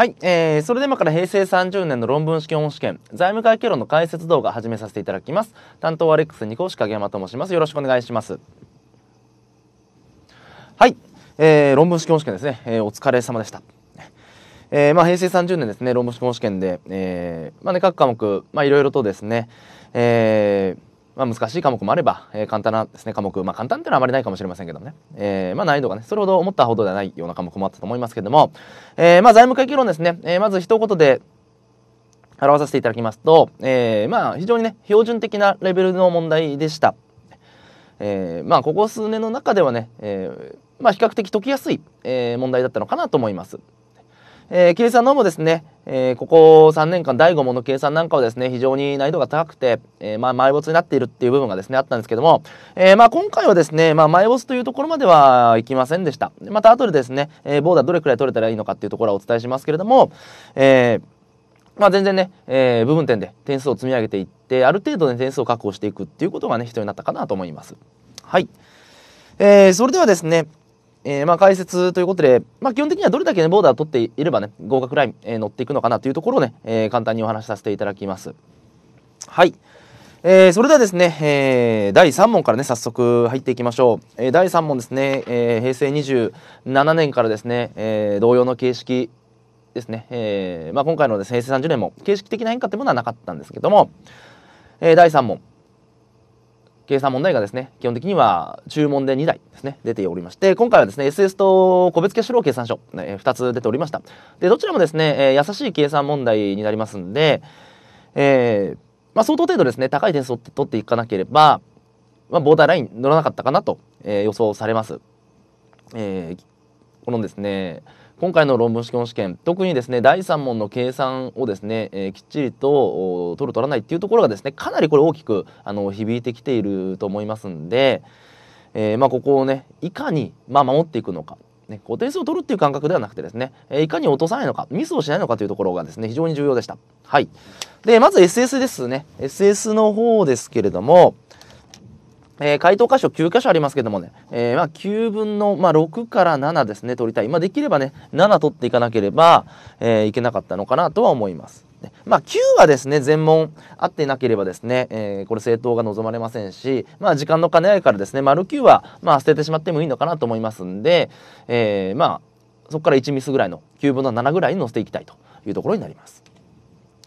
はい、えー、それで今から平成30年の論文試験本試験、財務会計論の解説動画始めさせていただきます。担当はレックス二講師影山と申します。よろしくお願いします。はい、えー、論文試験試験ですね、えー、お疲れ様でした。えー、まあ、平成30年ですね、論文試験試験で、えー、まあね、各科目、まあ、いろいろとですね、えー、まあ、難しい科目もあれば、えー、簡単なですね科目、まあ、簡単っていうのはあまりないかもしれませんけどね、えー、まあ、難易度がねそれほど思ったほどではないような科目もあったと思いますけども、えまあ、財務会計論ですね、えまず一言で表させていただきますと、えまあ、非常にね標準的なレベルの問題でした。えまあ、ここ数年の中ではね、えまあ、比較的解きやすい、え問題だったのかなと思います。えー、計算のもですね、えー、ここ3年間第5問の計算なんかはですね非常に難易度が高くて、えー、まあ埋没になっているっていう部分がですねあったんですけども、えー、まあ今回はですね、まあ、埋没というところまではいきませんでしたまた後でですね、えー、ボーダーどれくらい取れたらいいのかっていうところはお伝えしますけれども、えー、まあ、全然ね、えー、部分点で点数を積み上げていってある程度ね点数を確保していくっていうことがね必要になったかなと思いますはい、えー、それではですねえー、まあ解説ということで、まあ、基本的にはどれだけ、ね、ボーダーを取っていればね合格ライン、えー、乗っていくのかなというところをね、えー、簡単にお話しさせていただきます。はい、えー、それではですね、えー、第3問からね早速入っていきましょう、えー、第3問ですね、えー、平成27年からですね、えー、同様の形式ですね、えーまあ、今回のです、ね、平成30年も形式的な変化というものはなかったんですけども、えー、第3問計算問題がですね、基本的には注文で2台ですね、出ておりまして、今回はですね、SS と個別決処量計算書、ね、2つ出ておりました。で、どちらもですね、えー、優しい計算問題になりますんで、えー、まあ、相当程度ですね、高い点数を取っていかなければ、まあ、ボーダーライン乗らなかったかなと、えー、予想されます。えー、このですね、今回の論文試験試験特にですね第3問の計算をですね、えー、きっちりと取る取らないっていうところがですねかなりこれ大きくあの響いてきていると思いますんで、えー、まあ、ここをねいかに、まあ、守っていくのか。ね、固定数を取るっていう感覚ではなくてですね、えー、いかに落とさないのかミスをしないのかというところがですね非常に重要でした。はい、でまず SS ですね SS の方ですけれども、えー、回答箇所9箇所ありますけどもね、えー、まあ9分の、まあ、6から7ですね、取りたい。まあ、できればね、7取っていかなければ、えー、いけなかったのかなとは思います。ね、まあ、9はですね、全問合っていなければですね、えー、これ正当が望まれませんし、まあ、時間の兼ね合いからですね、丸9は、まあ、捨ててしまってもいいのかなと思いますんで、えー、まあ、そこから1ミスぐらいの9分の7ぐらいに乗せていきたいというところになります。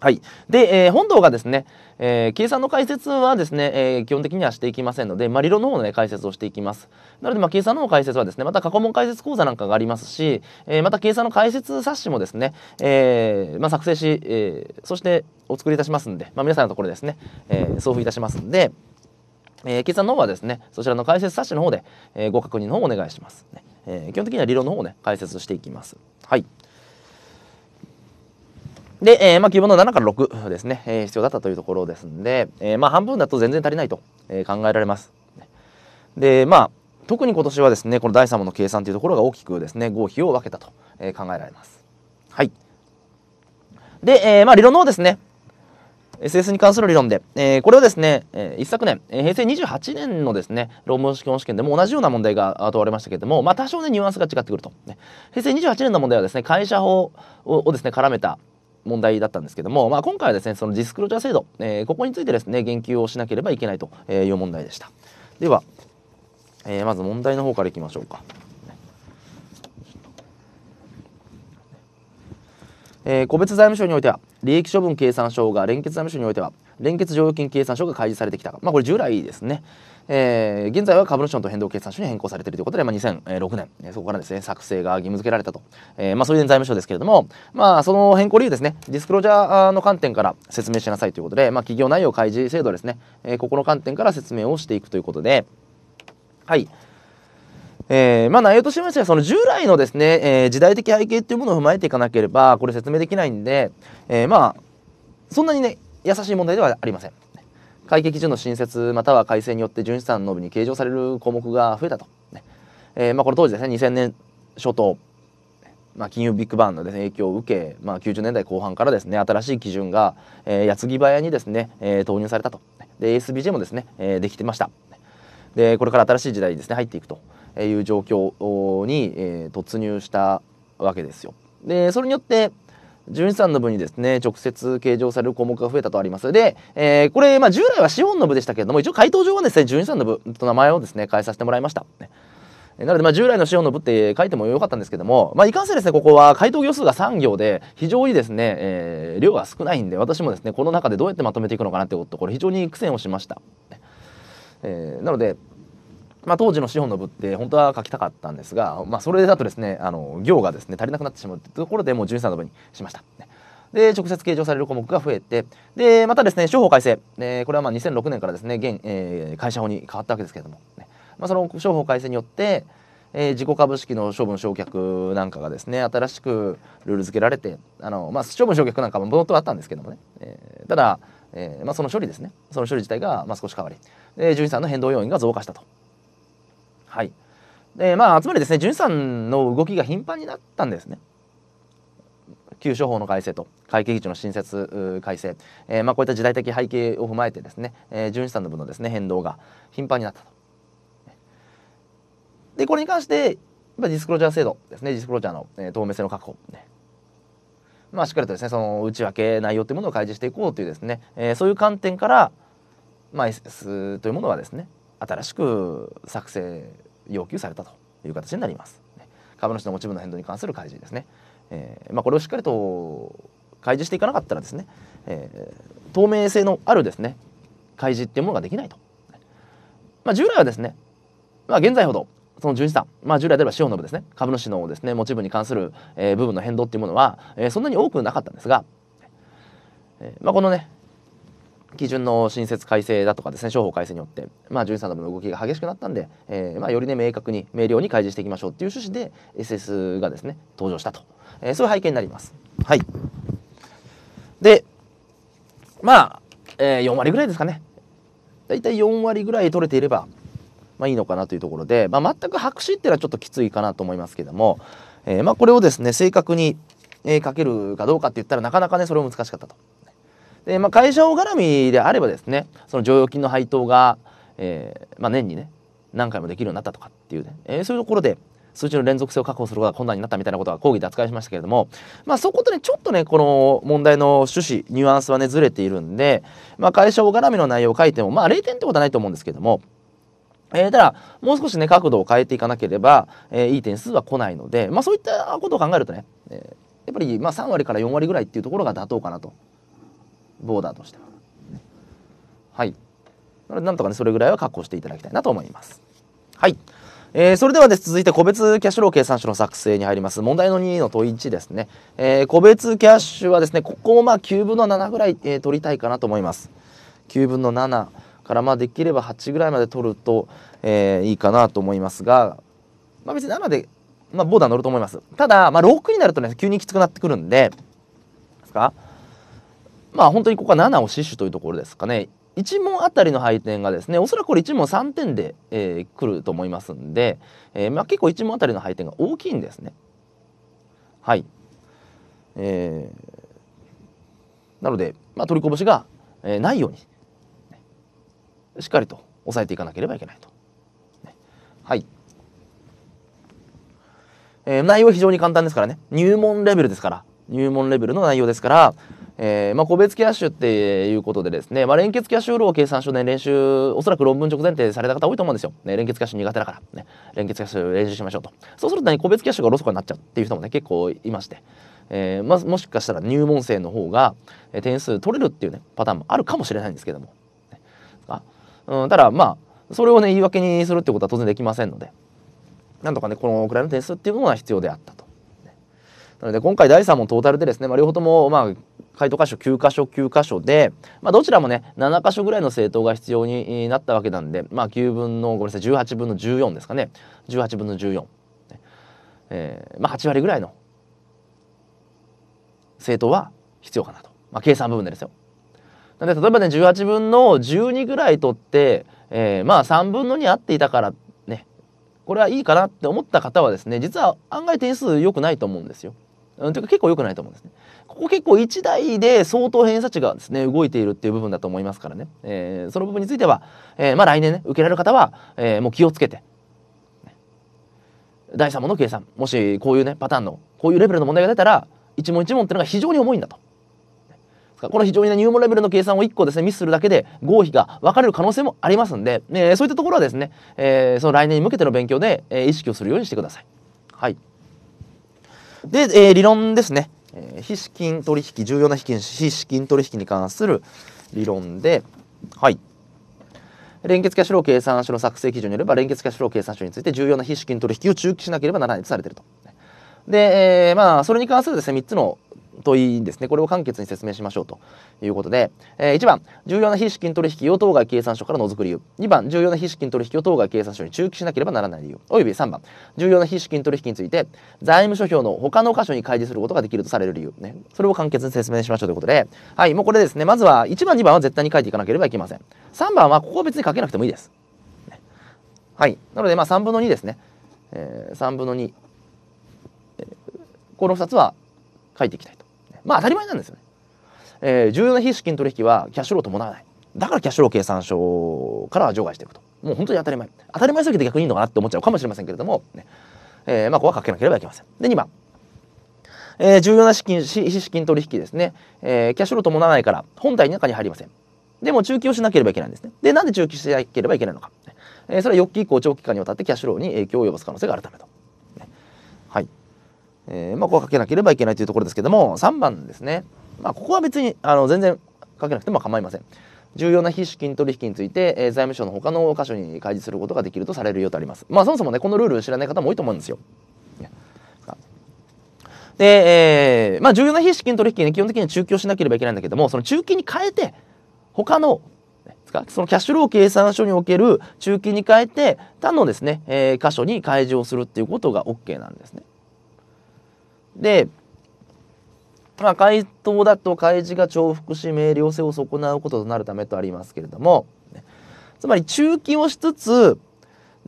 はい、で、えー、本堂がですね、えー、計算の解説はですね、えー、基本的にはしていきませんので、まあ、理論の方の、ね、解説をしていきます。なので、まあ、計算の解説はですね、また過去問解説講座なんかがありますし、えー、また計算の解説冊子もですね、えーまあ、作成し、えー、そしてお作りいたしますんで、まあ、皆さんのところですね、えー、送付いたしますんで、えー、計算の方はですね、そちらの解説冊子の方で、えー、ご確認の方をお願いします、ね、えー。基本的には理論の方をね、解説していきます。はい。で、えー、まあ、希望の7から6ですね、えー、必要だったというところですんで、えー、まあ、半分だと全然足りないと、え考えられます。で、まあ、特に今年はですね、この第3問の計算というところが大きくですね、合否を分けたと、え考えられます。はい。で、えまあ、理論の方ですね、SS に関する理論で、えー、これをですね、えー、一昨年、えー、平成28年のですね、論文試験試験でも同じような問題が問われましたけれども、まあ、多少ね、ニュアンスが違ってくると。ね、平成28年の問題はですね、会社法をですね、絡めた、問題だったんですけども、まあ、今回はですねそのディスクロージャー制度、えー、ここについてですね言及をしなければいけないという問題でしたでは、えー、まず問題の方からいきましょうかえー、個別財務省においては利益処分計算書が連結財務省においては連結剰余金計算書が開示されてきた、まあ、これ従来ですね、えー、現在は株主のと変動決算書に変更されているということで、まあ、2006年、えー、そこからですね作成が義務付けられたと、えーまあ、それで財務省ですけれども、まあ、その変更理由ですねディスクロージャーの観点から説明しなさいということで、まあ、企業内容開示制度ですね、えー、ここの観点から説明をしていくということではい。えー、まあ内容としましてはその従来のですね、えー、時代的背景というものを踏まえていかなければこれ説明できないんで、えー、まあそんなにね優しい問題ではありません。会計基準の新設または改正によって純資産の部に計上される項目が増えたと、ねえーまあ、これ当時ですね2000年初頭、まあ、金融ビッグバンの、ね、影響を受け、まあ、90年代後半からですね新しい基準が、えー、矢継ぎ早にですね、えー、投入されたとで ASBJ もですね、えー、できてましたでこれから新しい時代にですね入っていくという状況に、えー、突入したわけですよでそれによって純資産の部にですね、直接計上される項目が増えたとあります。で、えー、これ、まあ、従来は資本の部でしたけれども、一応回答上はですね、12三の部と名前をですね、変えさせてもらいました。ねなので、まあ、従来の資本の部って書いてもよかったんですけども、まあ、いかんせですね、ここは回答行数が3行で、非常にですね、えー、量が少ないんで、私もですね、この中でどうやってまとめていくのかなってこと、これ非常に苦戦をしました。えー、なので、まあ、当時の資本の部って本当は書きたかったんですが、まあ、それだとですねあの行がですね足りなくなってしまうというところでもう13の部にしました。で直接計上される項目が増えてでまたですね商法改正、えー、これはまあ2006年からですね現、えー、会社法に変わったわけですけれども、ね、まあ、その商法改正によって、えー、自己株式の処分償却なんかがですね新しくルール付けられてあの、まあ、処分償却なんかももとあったんですけどもね、えただ、えまあ、その処理ですねその処理自体がまあ少し変わりで純資の変動要因が増加したとはい。で、まあ、つまりですね、淳さんの動きが頻繁になったんですね。旧処方の改正と会計基準の新設改正、えー、まあ、こういった時代的背景を踏まえてですね、えー、純資産の分のですね変動が頻繁になったと。でこれに関してディスクロージャー制度ですねディスクロージャーの、えー、透明性の確保、ね、まあ、しっかりとですねその内訳内容というものを開示していこうというですね、えー、そういう観点から、まあ、S というものはですね新しく作成要求されたという形になります。株主の持ち分の変動に関する開示ですね。えーまあ、これをしっかりと開示していかなかったらですね、えー、透明性のあるですね開示っていうものができないと。まあ、従来はですね、まあ、現在ほどその純資産、まあ、従来であれば塩本部ですね株主のですね持ち分に関する、えー、部分の変動っていうものは、えー、そんなに多くなかったんですが、えーまあ、このね基準の新設改正だとかですね商法改正によって、まあ、純医さんの動きが激しくなったんで、えー、まあ、よりね明確に明瞭に開示していきましょうっていう趣旨で SS がですね登場したと、えー、そういう背景になります。はい、でまあ、えー、4割ぐらいですかね大体4割ぐらい取れていれば、まあ、いいのかなというところで、まあ、全く白紙っていうのはちょっときついかなと思いますけども、えまあ、これをですね正確に、え書けるかどうかって言ったらなかなかねそれも難しかったと。で、まあ、会社絡みであればですねその剰余金の配当が、えーまあ、年にね何回もできるようになったとかっていうね、えー、そういうところで数値の連続性を確保することが困難になったみたいなことは講義で扱いしましたけれども、まあ、そことねちょっとねこの問題の趣旨ニュアンスはねずれているんで、まあ、会社絡みの内容を書いてもまあ0点ってことはないと思うんですけどもえー、ただ、もう少しね、角度を変えていかなければ、えー、いい点数は来ないので、まあそういったことを考えるとね、えー、やっぱり、まあ3割から4割ぐらいっていうところが妥当かなとボーダーとしては。はいなのでなんとかねそれぐらいは確保していただきたいなと思います。はい、えー、それではです、続いて個別キャッシュロー計算書の作成に入ります問題の2の問1ですね、えー、個別キャッシュはですねここもまあ9分の7ぐらい、えー、取りたいかなと思います9分の7からまあできれば8ぐらいまで取ると、えー、いいかなと思いますが、まあ、別に7で、まあ、ボーダー乗ると思いますただ、まあ、6になるとね急にきつくなってくるんでですかまあ本当にここは7を死守というところですかね。1問あたりの配点がですねおそらくこれ1問3点で、えー、来ると思いますんで、えー、まあ、結構1問あたりの配点が大きいんですね。はい、えー、なので、まあ、取りこぼしが、えー、ないように、ね、しっかりと抑えていかなければいけないと。ね、はい、えー、内容は非常に簡単ですからね入門レベルですから入門レベルの内容ですから、えーまあ、個別キャッシュっていうことでですね、まあ、連結キャッシュフロ計算書で、ね、練習おそらく論文直前ってされた方多いと思うんですよ、ね、連結キャッシュ苦手だから、ね、連結キャッシュ練習しましょうとそうすると、ね、個別キャッシュがロろそかになっちゃうっていう人もね結構いまして、えーまあ、もしかしたら入門生の方が点数取れるっていうねパターンもあるかもしれないんですけども、ね、あうん、ただまあそれをね言い訳にするってことは当然できませんのでなんとかねこのくらいの点数っていうものは必要であったと。なので今回第3問トータルでですね、まあ、両方ともまあ回答箇所9箇所9箇所で、まあ、どちらもね7箇所ぐらいの政党が必要になったわけなんで、まあ、9分のごめんなさい18分の14ですかね18分の14、えー、まあ8割ぐらいの政党は必要かなと、まあ、計算部分でですよ。なので例えばね18分の12ぐらい取って、えー、まあ3分の2合っていたからねこれはいいかなって思った方はですね実は案外点数良くないと思うんですよ。うん、というか結構良くないと思うんですね。ここ結構1台で相当偏差値がですね動いているっていう部分だと思いますからね、えー、その部分については、えー、まあ来年ね受けられる方は、えー、もう気をつけて第3問の計算もしこういうねパターンのこういうレベルの問題が出たら一問一問っていうのが非常に重いんだと。この非常に、ね、入門レベルの計算を1個ですねミスするだけで合否が分かれる可能性もありますんで、ね、そういったところはですね、えー、その来年に向けての勉強で、えー、意識をするようにしてください。はいで、えー、理論ですね、えー、非資金取引重要な非資金取引に関する理論ではい連結キャッシュフロー計算書の作成基準によれば連結キャッシュフロー計算書について重要な非資金取引を中期しなければならないとされていると。で、えー、まあそれに関するですね3つの問いですねこれを簡潔に説明しましょうということで、えー、1番重要な非資金取引を当該計算書から除く理由2番重要な非資金取引を当該計算書に中記しなければならない理由および3番重要な非資金取引について財務諸表の他の箇所に開示することができるとされる理由、ね、それを簡潔に説明しましょうということで、はい、もうこれですねまずは1番2番は絶対に書いていかなければいけません3番はここは別に書けなくてもいいです、はいなのでまあ3分の2ですね、えー、3分の2、えー、この2つは書いていきたいと。まあ当たり前なんですよね。えー、重要な非資金取引はキャッシュローを伴わない。だからキャッシュロー計算書から除外していくと。もう本当に当たり前。当たり前すぎて逆にいいのかなって思っちゃうかもしれませんけれども、ねえー、まあここはかけなければいけません。で、2番。えー、重要な資金、非資金取引ですね。えー、キャッシュロー伴わないから本体の中に入りません。でも中期をしなければいけないんですね。で、なんで中期しなければいけないのか。えー、それは4期以降長期間にわたってキャッシュローに影響を及ぼす可能性があるためと。えー、まあ、ここはかけなければいけないというところですけども、3番ですね。まあ、ここは別に、あの、全然かけなくても構いません。重要な非資金取引について、えー、財務省の他の箇所に開示することができるとされるようとあります。まあ、そもそもね、このルール知らない方も多いと思うんですよ。で、えー、まあ、重要な非資金取引基本的に中期をしなければいけないんだけども、その中期に変えて、他のそのキャッシュロー計算書における中期に変えて、他のですね、えー、箇所に開示をするっていうことが OK なんですね。で、まあ、回答だと開示が重複し明瞭性を損なうこととなるためとありますけれども、つまり中期をしつつ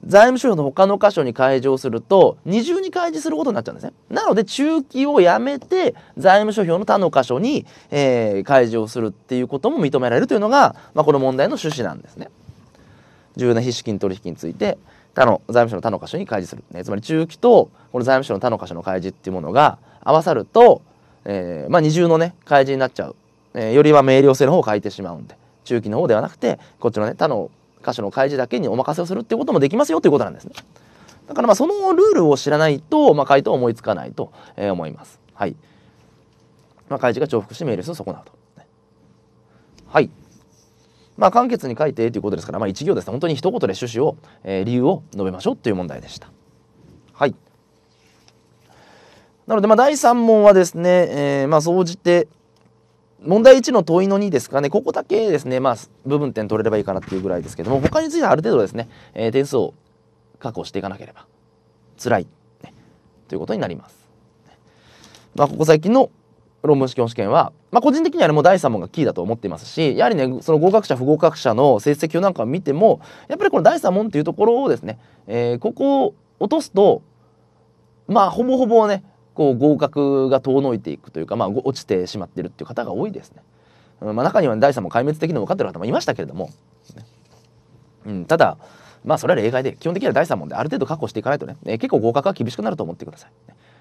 財務諸表の他の箇所に開示をすると二重に開示することになっちゃうんですね。なので中期をやめて財務諸表の他の箇所に、えー、開示をするっていうことも認められるというのが、まあ、この問題の趣旨なんですね。重要な非資金取引について他の財務省の他の箇所に開示する、ね、つまり中期とこの財務省の他の箇所の開示っていうものが合わさると、えー、まあ、二重のね開示になっちゃう、えー、よりは明瞭性の方を書いてしまうんで中期の方ではなくてこっちのね他の箇所の開示だけにお任せをするっていうこともできますよということなんですねだからまあそのルールを知らないと、まあ、回答は思いつかないと、え思いますはい、まあ、開示が重複して明瞭性を損なうと、ね、はいまあ、簡潔に書いてということですから、まあ、一行ですね本当に一言で趣旨を、えー、理由を述べましょうという問題でした。はいなので、まあ、第3問はですね、えー、まあ、総じて、問題1の問いの2ですかね、ここだけですね、まあ、部分点取れればいいかなっていうぐらいですけども、他についてはある程度ですね、えー、点数を確保していかなければ、辛い、ね、ということになります。まあ、ここ最近の論文試験試験は、まあ、個人的には、もう第3問がキーだと思っていますしやはりねその合格者不合格者の成績表なんかを見てもやっぱりこの第3問っていうところをですね、えー、ここを落とすとまあほぼほぼねこう合格が遠のいていくというか、まあ、落ちてしまってるっていう方が多いですね。うんまあ、中には、ね、第3問壊滅的に分かってる方もいましたけれども、うん、ただまあそれは例外で基本的には第3問である程度確保していかないとね、えー、結構合格は厳しくなると思ってください。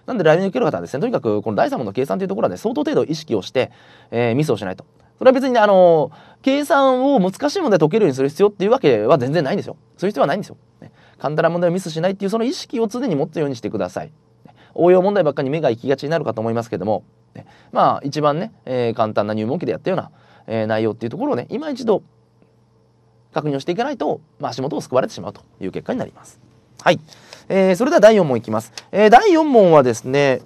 なんで来年受ける方はですねとにかくこの第3問の計算というところはね相当程度意識をして、えー、ミスをしないとそれは別にねあの計算を難しい問題解けるようにする必要っていうわけは全然ないんですよそういう必要はないんですよ、ね、簡単な問題をミスしないっていうその意識を常に持つようにしてください応用問題ばっかりに目が行きがちになるかと思いますけども、ね、まあ一番ね、えー、簡単な入門期でやったような、えー、内容っていうところをね今一度確認をしていかないと、まあ、足元を救われてしまうという結果になります。はいえー、それでは第4問いきます。えー、第4問はですね、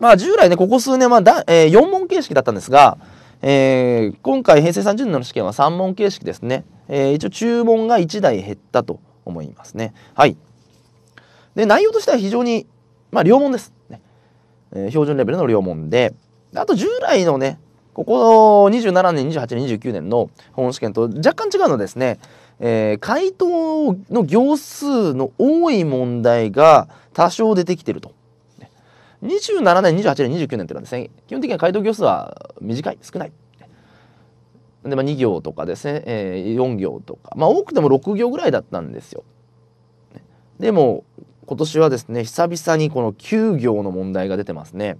まあ、従来ね、ここ数年はだ、えー、4問形式だったんですが、えー、今回平成30年の試験は3問形式ですね。えー、一応注文が1台減ったと思いますね。はい。で、内容としては非常に、まあ、両問です、ね。えー、標準レベルの両問で、あと従来のね、ここの27年、28年、29年の本試験と若干違うのはですね、えー、回答の行数の多い問題が多少出てきてると。27年、28年、29年ってのはですね、基本的には回答行数は短い、少ない。で、まあ、2行とかですね、えー、4行とか、まあ、多くても6行ぐらいだったんですよ。でも、今年はですね、久々にこの9行の問題が出てますね。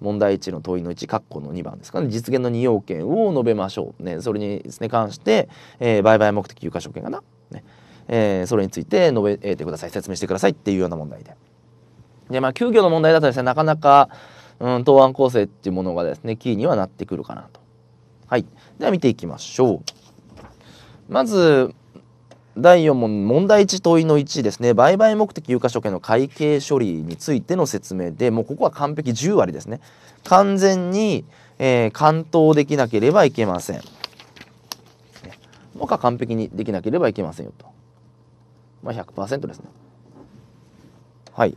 問題1の問いの1括弧の2番ですかね実現の2要件を述べましょう、ね、それにです、ね、関して、えー、売買目的有価証券かな、ねえー、それについて述べてください説明してくださいっていうような問題で。でまあ、休業の問題だとですねなかなか、うん、答案構成っていうものがですねキーにはなってくるかなと。はい、では見ていきましょう。まず第4問問題1問いの1ですね売買目的有価証券の会計処理についての説明でもうここは完璧10割ですね完全に、えー、完答できなければいけませんか完璧にできなければいけませんよと、まあ100、100%ですねはい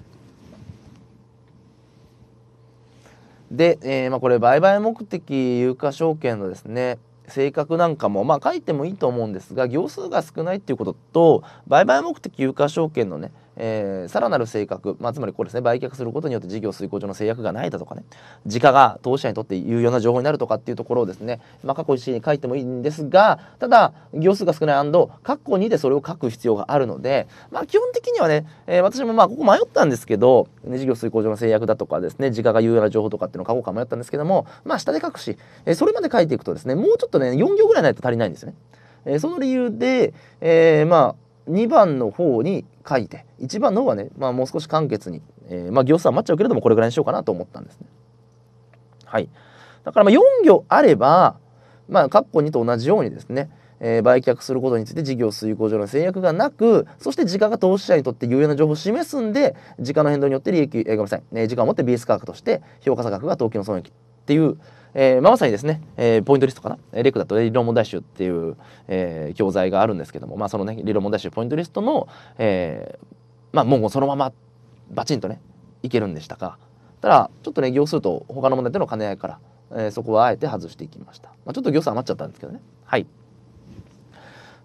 で、えーまあ、これ売買目的有価証券のですね性格なんかも、まあ、書いてもいいと思うんですが行数が少ないっていうことと売買目的有価証券のねえー、さらなる性格、まあ、つまりこれですね売却することによって事業遂行上の制約がないだとかね時価が投資者にとって有用な情報になるとかっていうところをですね、まあ、過去1に書いてもいいんですがただ行数が少ない括弧2でそれを書く必要があるので、まあ、基本的にはね、えー、私もまあここ迷ったんですけど、ね、事業遂行上の制約だとかですね時価が有用な情報とかっていうのを書こうか迷ったんですけども、まあ、下で書くし、えー、それまで書いていくとですねもうちょっとね4行ぐらいないと足りないんですよね。えー、その理由で、えー、まあ2番の方に書いて1番の方はね、まあ、もう少し簡潔に、えー、まあ行数は待っちゃうけれどもこれぐらいにしようかなと思ったんですね。はい、だからまあ4行あれば、まあ、括弧2と同じようにですね、えー、売却することについて事業遂行上の制約がなくそして時価が投資者にとって有用な情報を示すんで時価の変動によって利益、えー、ごめんなさい、えー、時間をもって BS 価格として評価差額が東京の損益っていうえー、まさにですね、えー、ポイントリストかなレクだと理論問題集っていう、えー、教材があるんですけども、まあ、そのね理論問題集ポイントリストの、えー、まあ、文言そのままバチンとねいけるんでしたかただちょっとね行数と他の問題との兼ね合いから、えー、そこはあえて外していきました、まあ、ちょっと行数余っちゃったんですけどねはい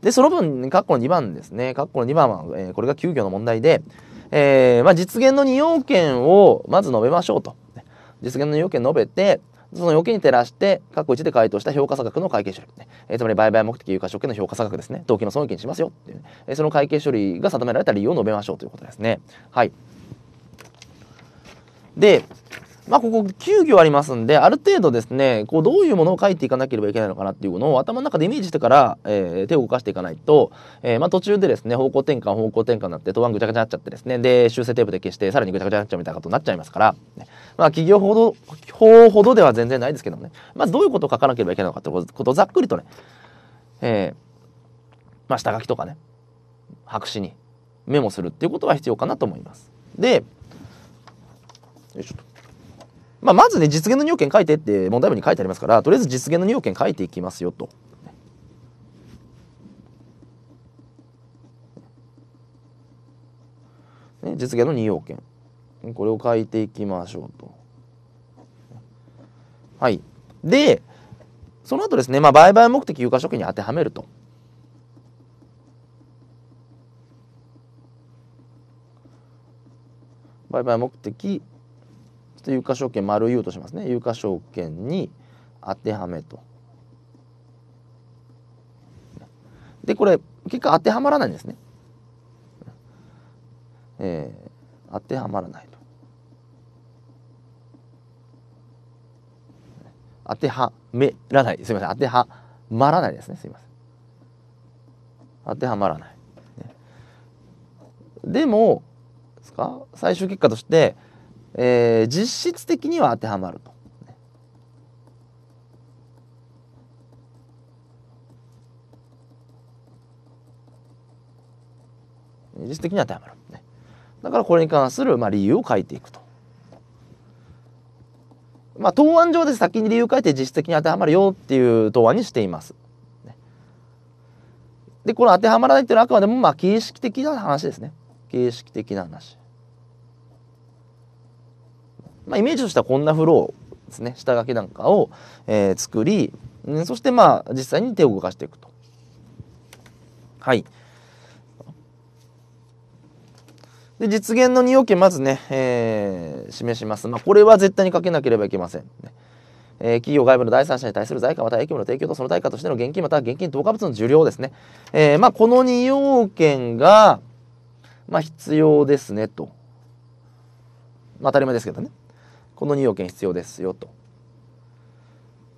でその分括弧の2番ですね括弧の2番は、えー、これが急行の問題で、えーまあ、実現の2要件をまず述べましょうと実現の要件述べてその要件に照らして、過去1で回答した評価差額の会計処理、ねえー、つまり売買目的有価証券の評価差額ですね、動機の損益にしますよっていう、ね、えー、その会計処理が定められた理由を述べましょうということですね。はい。で、まあ、ここ9行ありますんで、ある程度ですね、こう、どういうものを書いていかなければいけないのかなっていうのを頭の中でイメージしてから、えー、手を動かしていかないと、えー、まあ、途中でですね、方向転換、方向転換になって、答案ぐちゃぐちゃになっちゃってですね、で、修正テープで消して、さらにぐちゃぐちゃになっちゃうみたいなことになっちゃいますから、ね、まあ、企業ほど、法ほどでは全然ないですけどね、まずどういうことを書かなければいけないのかってことをざっくりとね、えー、まあ、下書きとかね、白紙にメモするっていうことは必要かなと思います。で、よいしょまあ、まずね、実現の2要件書いてって問題文に書いてありますから、とりあえず実現の2要件書いていきますよと。ね、実現の2要件。これを書いていきましょうと。はい。で、その後ですね、まあ、売買目的有価証券に当てはめると。売買目的と有価証券丸 U としますね有価証券に当てはめと。でこれ結果当てはまらないんですね。えー、当てはまらないと。当てはめらないすみません当てはまらないですねすみません。当てはまらない。でもですか最終結果としてえー、実質的には当てはまると。実質的には当てはまる、だからこれに関する、まあ、理由を書いていくと。まあ、答案上で先に理由書いて実質的に当てはまるよっていう答案にしています。でこの当てはまらないっていうのはあくまでもまあ形式的な話ですね。形式的な話。まあ、イメージとしてはこんなフローですね下書きなんかを、えー、作り、うん、そしてまあ実際に手を動かしていくと。はいで実現の2要件まずね、えー、示します。まあ、これは絶対にかけなければいけません。えー、企業外部の第三者に対する財貨または益務の提供とその対価としての現金または現金投下物の受領ですね。えー、まあ、この2要件が、まあ、必要ですねと。まあ、当たり前ですけどね。この2要件必要ですよと。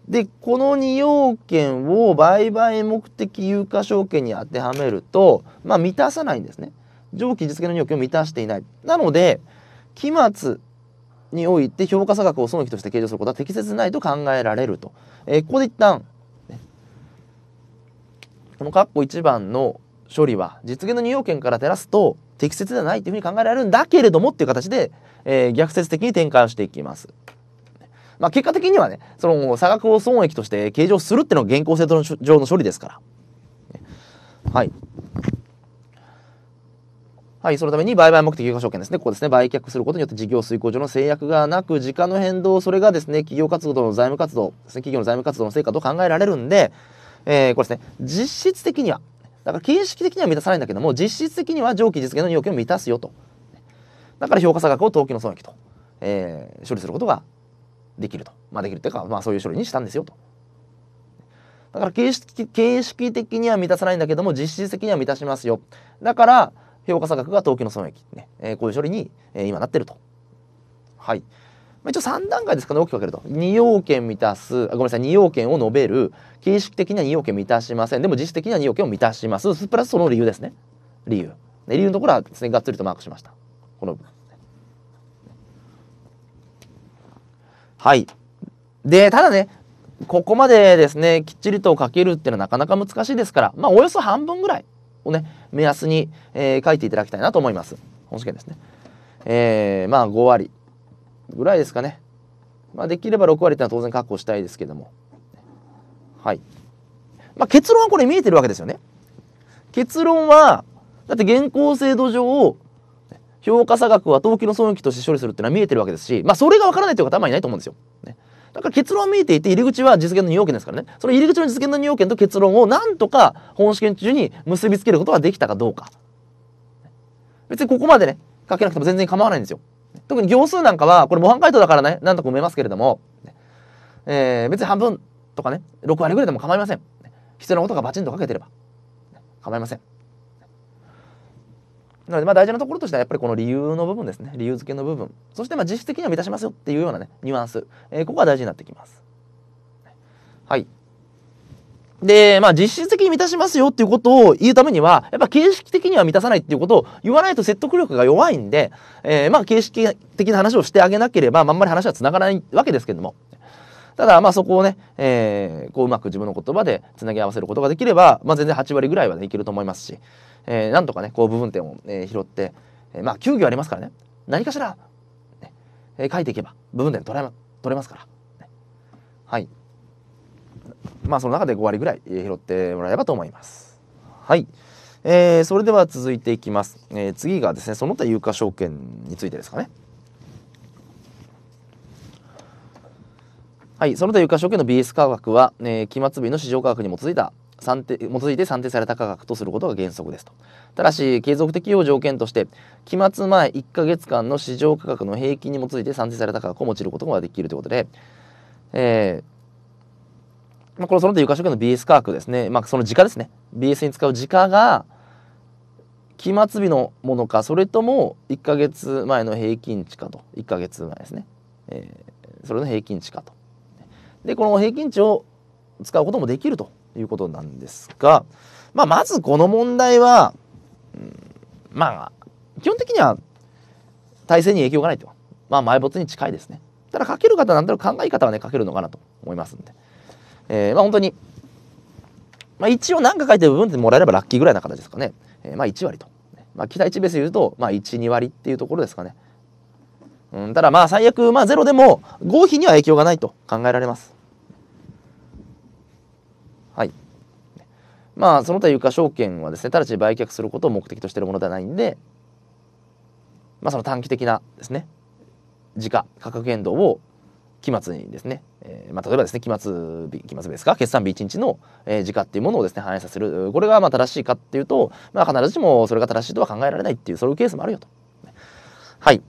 でこの2要件を売買目的有価証券に当てはめると、まあ、満たさないんですね。上記実現の要件を満たしていない。なので期末において評価差額を損益として計上することは適切ないと考えられると。えー、ここで一旦、この括弧1番の処理は実現の2要件から照らすと適切ではないというふうに考えられるんだけれどもっていう形で、えー、逆説的に転換していきます。まあ、結果的にはねその差額を損益として計上するっていうのが現行制度上の処理ですから。はいはい、そのために売買目的許可証券ですね、ここですね、売却することによって事業遂行上の制約がなく、時間の変動、それがですね、企業活動の財務活動、ね、企業の財務活動の成果と考えられるんで、えー、これですね、実質的には、だから形式的には満たさないんだけども実質的には上記実現の要件を満たすよとだから評価差額を投機の損益と、えー、処理することができるとまあできるというか、まあ、そういう処理にしたんですよとだから形式形式的には満たさないんだけども実質的には満たしますよだから評価差額が投機の損益ね、ねえー、こういう処理に、えー、今なってるとはい。まあ、一応3段階ですかね大きく分けると2要件満たすごめんなさい2要件を述べる形式的には2要件満たしませんでも実質的には2要件を満たしますプラスその理由ですね理由理由のところはですねがっつりとマークしましたこの部分はいでただねここまでですねきっちりと書けるっていうのはなかなか難しいですからまあおよそ半分ぐらいをね目安に、えー、書いていただきたいなと思います本試験ですねえー、まあ5割ぐらいですかね。まあ、できれば6割ってのは当然確保したいですけども。はい。まあ、結論はこれ見えてるわけですよね。結論は、だって現行制度上、評価差額は投機の損益として処理するっていうのは見えてるわけですし、まあ、それがわからないという方はあまりいないと思うんですよ。ね、だから結論は見えていて、入り口は実現の2要件ですからね。その入り口の実現の2要件と結論をなんとか本試験中に結びつけることができたかどうか。別にここまでね、書けなくても全然構わないんですよ。特に行数なんかはこれ模範解答だからね何とか埋めますけれども、えー、別に半分とかね6割ぐらいでも構いません必要なことがバチンとかけてれば構いませんなのでまあ大事なところとしてはやっぱりこの理由の部分ですね理由付けの部分そしてまあ実質的には満たしますよっていうようなねニュアンス、えー、ここが大事になってきますはいで、まあ実質的に満たしますよっていうことを言うためには、やっぱ形式的には満たさないっていうことを言わないと説得力が弱いんで、えー、まあ形式的な話をしてあげなければ、まあんまり話は繋がらないわけですけども。ただ、まあそこをね、えー、こううまく自分の言葉で繋ぎ合わせることができれば、まあ全然8割ぐらいはね、いけると思いますし、えー、なんとかね、こう部分点を、えー、拾って、えー、まあ9行ありますからね、何かしら、ね、え書いていけば部分点取れ取れますから、はい。まあその中で5割ぐらい拾ってもらえればと思います。はい。えー、それでは続いていきます。えー、次がですね、その他有価証券についてですかね。はい、その他有価証券の BS 価格は、えー、期末日の市場価格に基づいた算定基づいて算定された価格とすることが原則ですと。ただし、継続適用条件として、期末前1か月間の市場価格の平均に基づいて算定された価格を用いることができるということで、えー、まあ、このその他床職証の BS 価格ですね、まあ、その時価ですね BS に使う時価が期末日のものかそれとも1か月前の平均値かと1か月前ですね、えー、それの平均値かとでこの平均値を使うこともできるということなんですが、まあ、まずこの問題は、うん、まあ基本的には体制に影響がないと、まあ、埋没に近いですねただかける方は何だろう考え方はねかけるのかなと思いますんで。えー、まあ本当に、まあ、一応何か書いてる部分でもらえればラッキーぐらいな形ですかね、えー、まあ1割と、まあ、期待値ベースで言うと、まあ、12割っていうところですかね、うん、ただまあ最悪、まあ、ゼロでも合否には影響がないと考えられますはいまあその他有価証券はですね直ちに売却することを目的としているものではないんでまあその短期的なですね時価価格変動を期末にですね、えー、まあ、例えばですね期末日期末日ですか決算日1日の、えー、時価っていうものをですね反映させるこれがまあ正しいかっていうと、まあ、必ずしもそれが正しいとは考えられないっていうそういうケースもあるよと。はい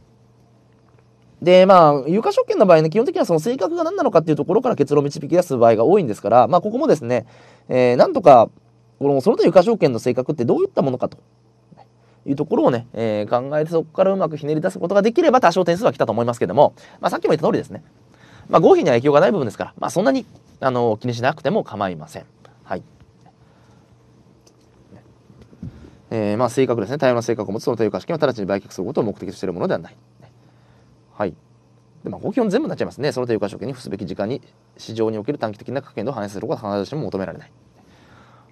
でまあ有価証券の場合ね基本的にはその性格が何なのかっていうところから結論を導き出す場合が多いんですから、まあ、ここもですね、えー、なんとかこのその他有価証券の性格ってどういったものかというところをね、えー、考えてそこからうまくひねり出すことができれば多少点数は来たと思いますけども、まあ、さっきも言った通りですねまあ、合否には影響がない部分ですから、まあ、そんなにあの気にしなくても構いません。はいえーまあ、性格ですね多様な性格を持つそのという貸金直ちに売却することを目的としているものではない。はい、でまあ、合金全部になっちゃいますね。そのという貸証に付すべき時間に市場における短期的な価権度を反映することは必ずしも求められない。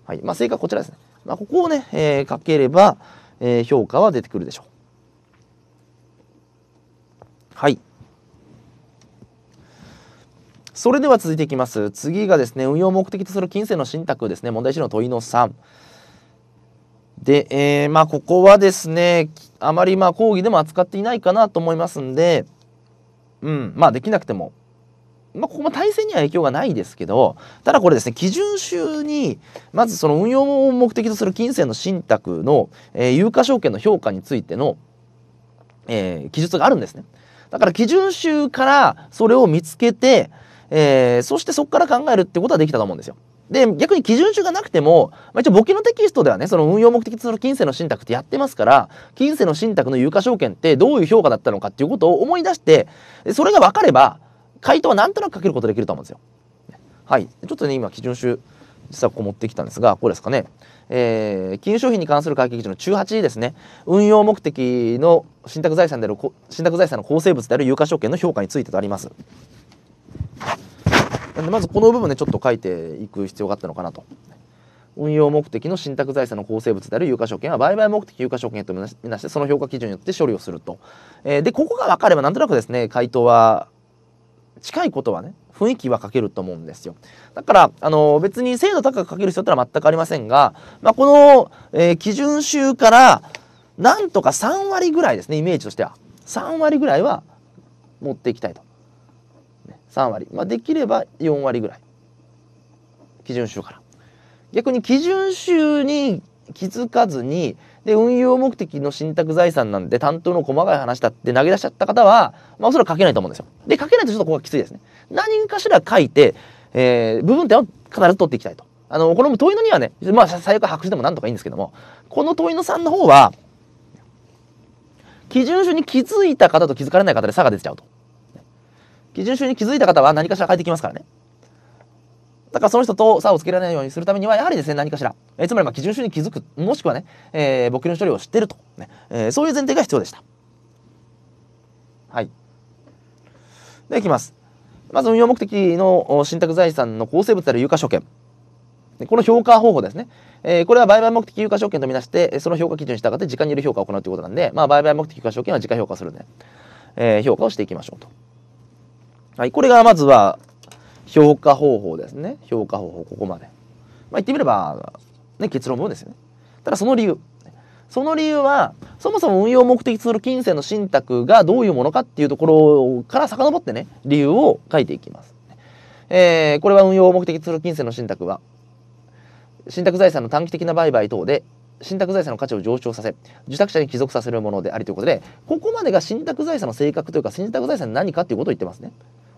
はいまあ、正解はこちらですね。まあ、ここをね、えー、かければ、えー、評価は出てくるでしょう。それでは続いていきます次がですね運用目的とする金銭の信託ですね問題資料の問いの3で、えー、まあここはですねあまりまあ講義でも扱っていないかなと思いますんでうんまあできなくてもまあ、ここも体制には影響がないですけどただこれですね基準集にまずその運用を目的とする金銭の信託の、えー、有価証券の評価についての、えー、記述があるんですね。だから基準集からそれを見つけてえー、そしてそこから考えるってことはできたと思うんですよ。で逆に基準集がなくても、まあ、一応簿記のテキストではねその運用目的とする金銭の信託ってやってますから金銭の信託の有価証券ってどういう評価だったのかっていうことを思い出してそれが分かれば回答はなんとなく書けることできると思うんですよ。はい、ちょっとね今基準集、実はここ持ってきたんですがこれですかね、えー、金商品に関する会計基準の18ですね運用目的の信託財産である信託財産の構成物である有価証券の評価についてとあります。なんでまずこの部分でちょっと書いていく必要があったのかなと。運用目的の信託財産の構成物である有価証券は売買目的有価証券とみなしてその評価基準によって処理をすると、えー、でここが分かればなんとなくですね回答は近いことはね雰囲気は書けると思うんですよだからあの別に精度高く書ける必要ってのは全くありませんが、まあ、この、えー、基準集からなんとか3割ぐらいですねイメージとしては3割ぐらいは持っていきたいと3割、まあ、できれば4割ぐらい基準集から逆に基準集に気づかずにで運用目的の信託財産なんで担当の細かい話だって投げ出しちゃった方は、まあ、おそらく書けないと思うんですよ。で書けないとちょっとここがきついですね。何かしら書いて、えー、部分点を必ず取っていきたいと。あのこの問いの2はね、まあ、最悪白紙でも何とかいいんですけどもこの問いの3の方は基準書に気づいた方と気づかれない方で差が出ちゃうと。基準集に気づいた方は何かしら変えてきますからね。だからその人と差をつけられないようにするためには、やはりですね、何かしら、えー、つまりま基準集に気づく、もしくはね、えー、僕の処理を知ってると、ねえー、そういう前提が必要でした。はい。で、いきます。まず運用目的の信託財産の構成物である有価証券。この評価方法ですね。えー、これは売買目的有価証券とみなして、その評価基準に従って時間による評価を行うということなんで、まあ、売買目的有価証券は時価評価するんで、えー、評価をしていきましょうと。はい、これがまずは評価方法ですね。評価方法、ここまで。まあ、言ってみれば、ね、結論もですね。ただその理由。その理由は、そもそも運用を目的とする金銭の信託がどういうものかっていうところから遡ってね、理由を書いていきます。えー、これは運用を目的とする金銭の信託は、信託財産の短期的な売買等で、信託財産の価値を上昇させ、受託者に帰属させるものでありということで、ここまでが信託財産の性格というか、信託財産何かということを言ってますね。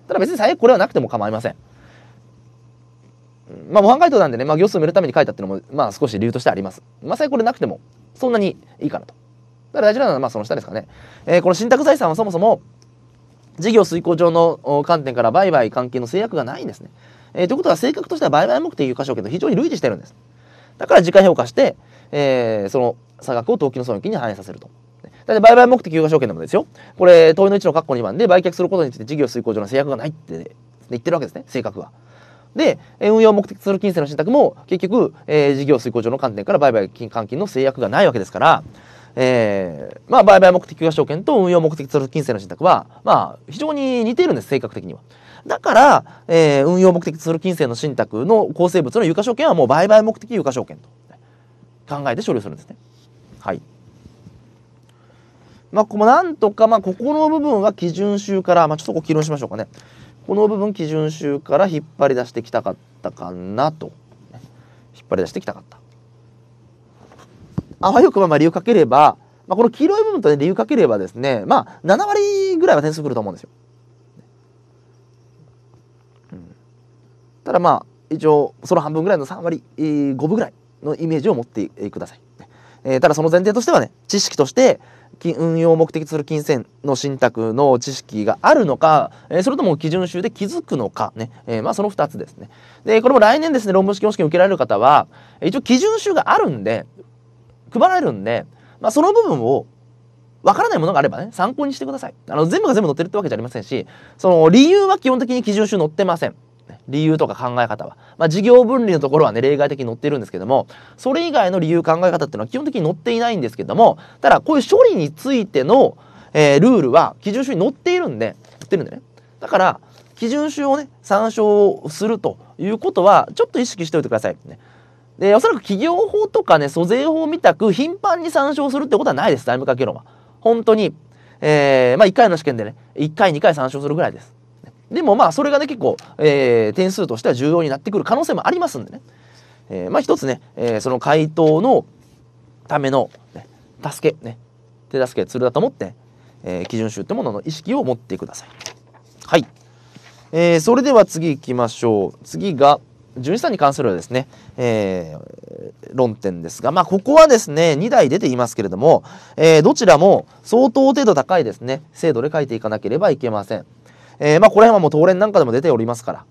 ただ別に最悪これはなくても構いません。まあ、模範解答なんでね、まあ、行数埋めるために書いたっていうのも、まあ、少し理由としてあります。まあ、最悪これなくても、そんなにいいかなと。だから大事なのは、まあ、その下ですかね。えー、この信託財産はそもそも、事業遂行上の観点から売買関係の制約がないんですね。えー、ということは、性格としては売買目的有価証券と非常に類似してるんです。だから、時間評価して、えー、その差額を投機の損益に反映させると。だって売買目的有価証券でもですよ。これ、問いの1の括弧2番で売却することについて事業遂行上の制約がないって言ってるわけですね、性格は。で、運用を目的ツする金銭の信託も結局、えー、事業遂行上の観点から売買金換金の制約がないわけですから、えー、まあ、売買目的有価証券と運用目的ツする金銭の信託は、まあ、非常に似ているんです、性格的には。だから、えー、運用目的ツする金銭の信託の構成物の有価証券はもう売買目的有価証券と考えて処理するんですね。はい。まあ、こなんとか、まあ、ここの部分は基準集から、まあ、ちょっとこう議論しましょうかね。この部分基準集から引っ張り出してきたかったかなと。引っ張り出してきたかった。あわよくばまあ理由かければ、まあ、この黄色い部分と、ね、理由かければですね、まあ、7割ぐらいは点数くると思うんですよ。うん、ただまあ一応その半分ぐらいの3割、えー、5分ぐらいのイメージを持ってください。えー、ただその前提としてはね知識として運用を目的とする金銭の信託の知識があるのか、えー、それとも基準集で気づくのかね、えー、まあその2つですね。で、これも来年ですね、論文試験試験受けられる方は、一応基準集があるんで、配られるんで、まあその部分をわからないものがあればね、参考にしてください。あの、全部が全部載ってるってわけじゃありませんし、その理由は基本的に基準集載ってません。理由とか考え方は。まあ、事業分離のところはね、例外的に載ってるんですけども、それ以外の理由考え方っていうのは基本的に載っていないんですけども、ただ、こういう処理についての、えー、ルールは基準書に載っているんで、載ってるんでね。だから、基準書をね、参照するということは、ちょっと意識しておいてください。ね、で、おそらく企業法とかね、租税法みたく頻繁に参照するってことはないです、財務課議論は。本当に、えー、まあ、1回の試験でね、1回、2回参照するぐらいです。でもまあそれがね結構、えー、点数としては重要になってくる可能性もありますんでね、えー、まあ一つね、えー、その回答のための、ね、助けね手助けツールだと思って、えー、基準集ってものの意識を持ってください。はい、えー、それでは次いきましょう次が純資産に関するですね、えー、論点ですが、まあ、ここはですね2台出ていますけれども、えー、どちらも相当程度高いですね精度で書いていかなければいけません。えー、まあ、これはもう当連なんかでも出ておりますから、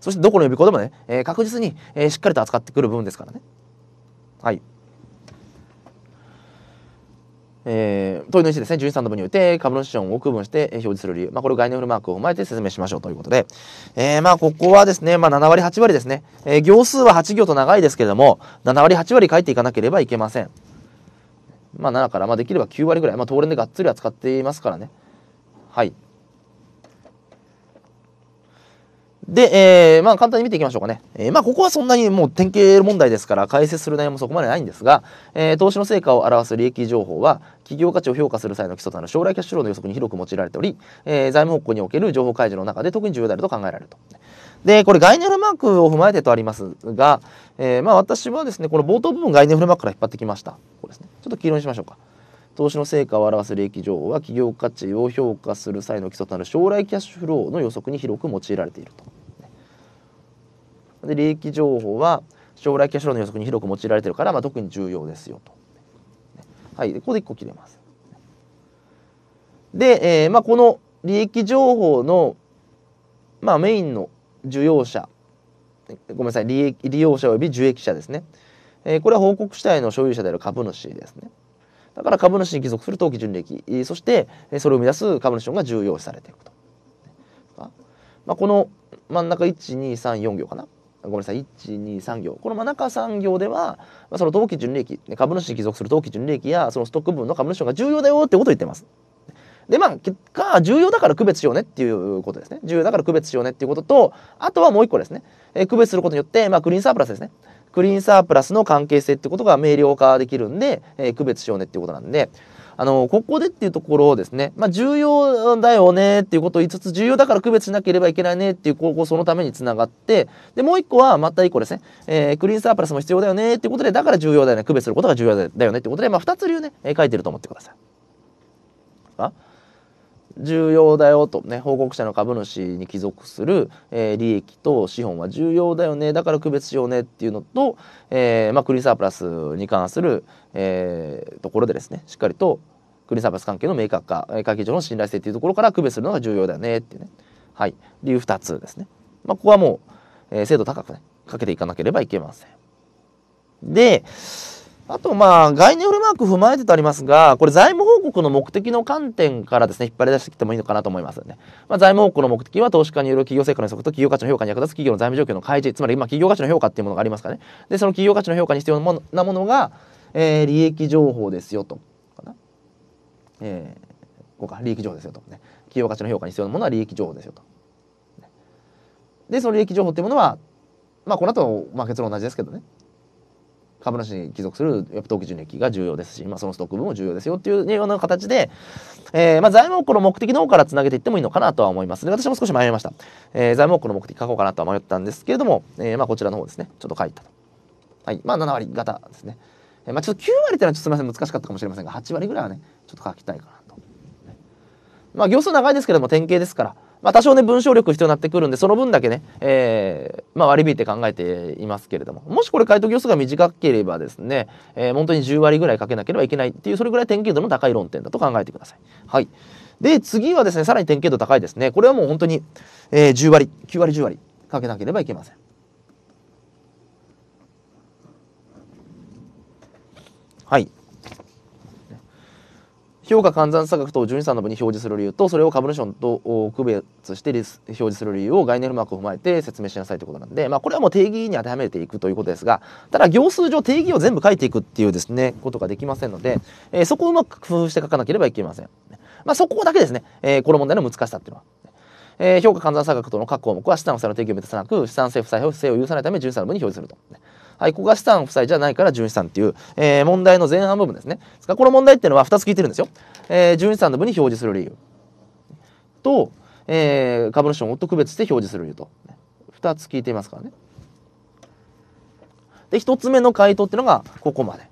そしてどこの予備校でもね、えー、確実に、えー、しっかりと扱ってくる部分ですからね。はい。えー、問いの1ですね、13の部において株主資本を区分して表示する理由、まあ、これ概念フルマークを踏まえて説明しましょうということで、えー、まあここはですね、まあ、7割、8割ですね、えー、行数は8行と長いですけれども、7割、8割書いていかなければいけません。まあ、7から、まあ、できれば9割ぐらい、まあ、当連でがっつり扱っていますからね。はい。で、えー、まあ簡単に見ていきましょうかね。えー、まあここはそんなにもう典型問題ですから解説する内容もそこまでないんですが、えー、投資の成果を表す利益情報は企業価値を評価する際の基礎となる将来キャッシュフローの予測に広く用いられており、えー、財務報告における情報開示の中で特に重要であると考えられると。で、これ概念フレームワークを踏まえてとありますが、えー、まあ私はですね、この冒頭部分概念フレームワークから引っ張ってきました。ここですね。ちょっと黄色にしましょうか。投資の成果を表す利益情報は企業価値を評価する際の基礎となる将来キャッシュフローの予測に広く用いられていると。で利益情報は将来キャッシュフローの予測に広く用いられているから、まあ、特に重要ですよと。はい、ここで1個切れます。で、えーまあ、この利益情報の、まあ、メインの受用者ごめんなさい利益利用者及び受益者ですね、えー、これは報告主体の所有者である株主ですね。だから株主に帰属する当期純利益そしてそれを生み出す株主が重要視されていくと。まあ、この真ん中1234行かなごめんなさい123行この真ん中3行では、まあ、その当期純利益株主に帰属する当期純利益やそのストック分の株主が重要だよってことを言ってます。でまあ結果重要だから区別しようねっていうことですね重要だから区別しようねっていうこととあとはもう一個ですね、えー、区別することによって、まあ、クリーンサープラスですねクリーンサープラスの関係性ってことが明瞭化できるんで、えー、区別しようねっていうことなんで、あの、ここでっていうところをですね、まあ、重要だよねっていうことを5つ重要だから区別しなければいけないねっていう高校そのためにつながって、で、もう1個はまた1個ですね、えー、クリーンサープラスも必要だよねっていうことで、だから重要だよね、区別することが重要だよねっていうことで、まあ、2つ理由ね、え書いてると思ってください。重要だよとね報告者の株主に帰属する、えー、利益と資本は重要だよねだから区別しようねっていうのと、えーまあ、クリーンサープラスに関する、えー、ところでですねしっかりとクリーンサープラス関係の明確化会計上の信頼性っていうところから区別するのが重要だよねっていうね、はい、理由2つですね、まあ、ここはもう、えー、精度高くねかけていかなければいけません。であと、まあ、概念フレームワーク踏まえてとありますが、これ財務報告の目的の観点からですね、引っ張り出してきてもいいのかなと思いますね。まあ、財務報告の目的は投資家による企業成果の予測と企業価値の評価に役立つ企業の財務状況の開示、つまり、まあ、企業価値の評価っていうものがありますからね。で、その企業価値の評価に必要なものが、えー、利益情報ですよと。かなえー、こうか、利益情報ですよと、ね。企業価値の評価に必要なものは利益情報ですよと。で、その利益情報っていうものは、まあ、この後、まあ、結論同じですけどね。株主に帰属するやっぱ当純益が重要ですし、まあ、そのストック分も重要ですよっていうような形で、えー、まあ、財務の目的の方からつなげていってもいいのかなとは思いますで私も少し迷いました、えー、財務の目的書こうかなとは迷ったんですけれども、えー、まあ、こちらの方ですねちょっと書いたとはいまあ7割方ですね、えまあ、ちょっと9割っていうのはちょっとすみません難しかったかもしれませんが8割ぐらいはねちょっと書きたいかなと、まあ行数長いですけれども典型ですからまあ、多少ね、文章力必要になってくるんで、その分だけね、えー、まあ、割り引いて考えていますけれども、もしこれ回答行数が短ければですね、えー、本当に10割ぐらいかけなければいけないっていう、それぐらい典型度の高い論点だと考えてください。はい。で、次はですね、さらに典型度高いですね。これはもう本当に、えー、10割、9割、10割かけなければいけません。評価換算差額等純資産の部に表示する理由とそれを株主と区別して表示する理由を概念ークを踏まえて説明しなさいということなんで、まあ、これはもう定義に当てはめていくということですがただ行数上定義を全部書いていくっていうですねことができませんので、えー、そこをうまく工夫して書かなければいけません。まあ、そこだけですね、えー、この問題の難しさっていうのは。えー、評価換算差額等の各項目は資産負債の定義を目指さなく資産性負債を不正を許さないため純資産の分に表示すると。はい、小賀資産負債じゃないから純資産っていう、えー、問題の前半部分ですね。ですからこの問題っていうのは2つ聞いてるんですよ。えー、純資産の部に表示する理由と、えー、株主をと区別して表示する理由と。2つ聞いていますからね。で、1つ目の回答っていうのがここまで。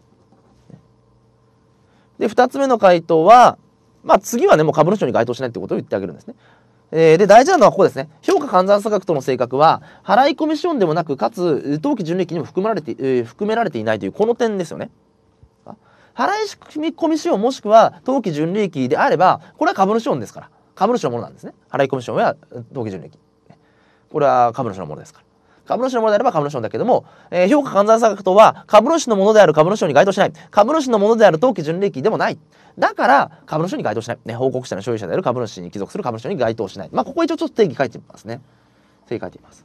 で、2つ目の回答は、まあ次はね、もう株主に該当しないってことを言ってあげるんですね。えー、で、大事なのはここですね。評価換算差額との性格は、払い込み資本でもなく、かつ、当期純利益にも含まれて、えー、含められていないという、この点ですよね。払い込み資本もしくは、当期純利益であれば、これは株主資本ですから。株主のものなんですね。払い込み資本は当期純利益。これは株主のものですから。株主のものであれば株主のだけども、えー、評価換算差額とは株主のものである株主に該当しない。株主のものである当期純利益でもない。だから株主に該当しない。ね、報告者の所有者である株主に帰属する株主に該当しない。まあ、ここ一応ちょっと定義書いてみますね。定義書いてみます。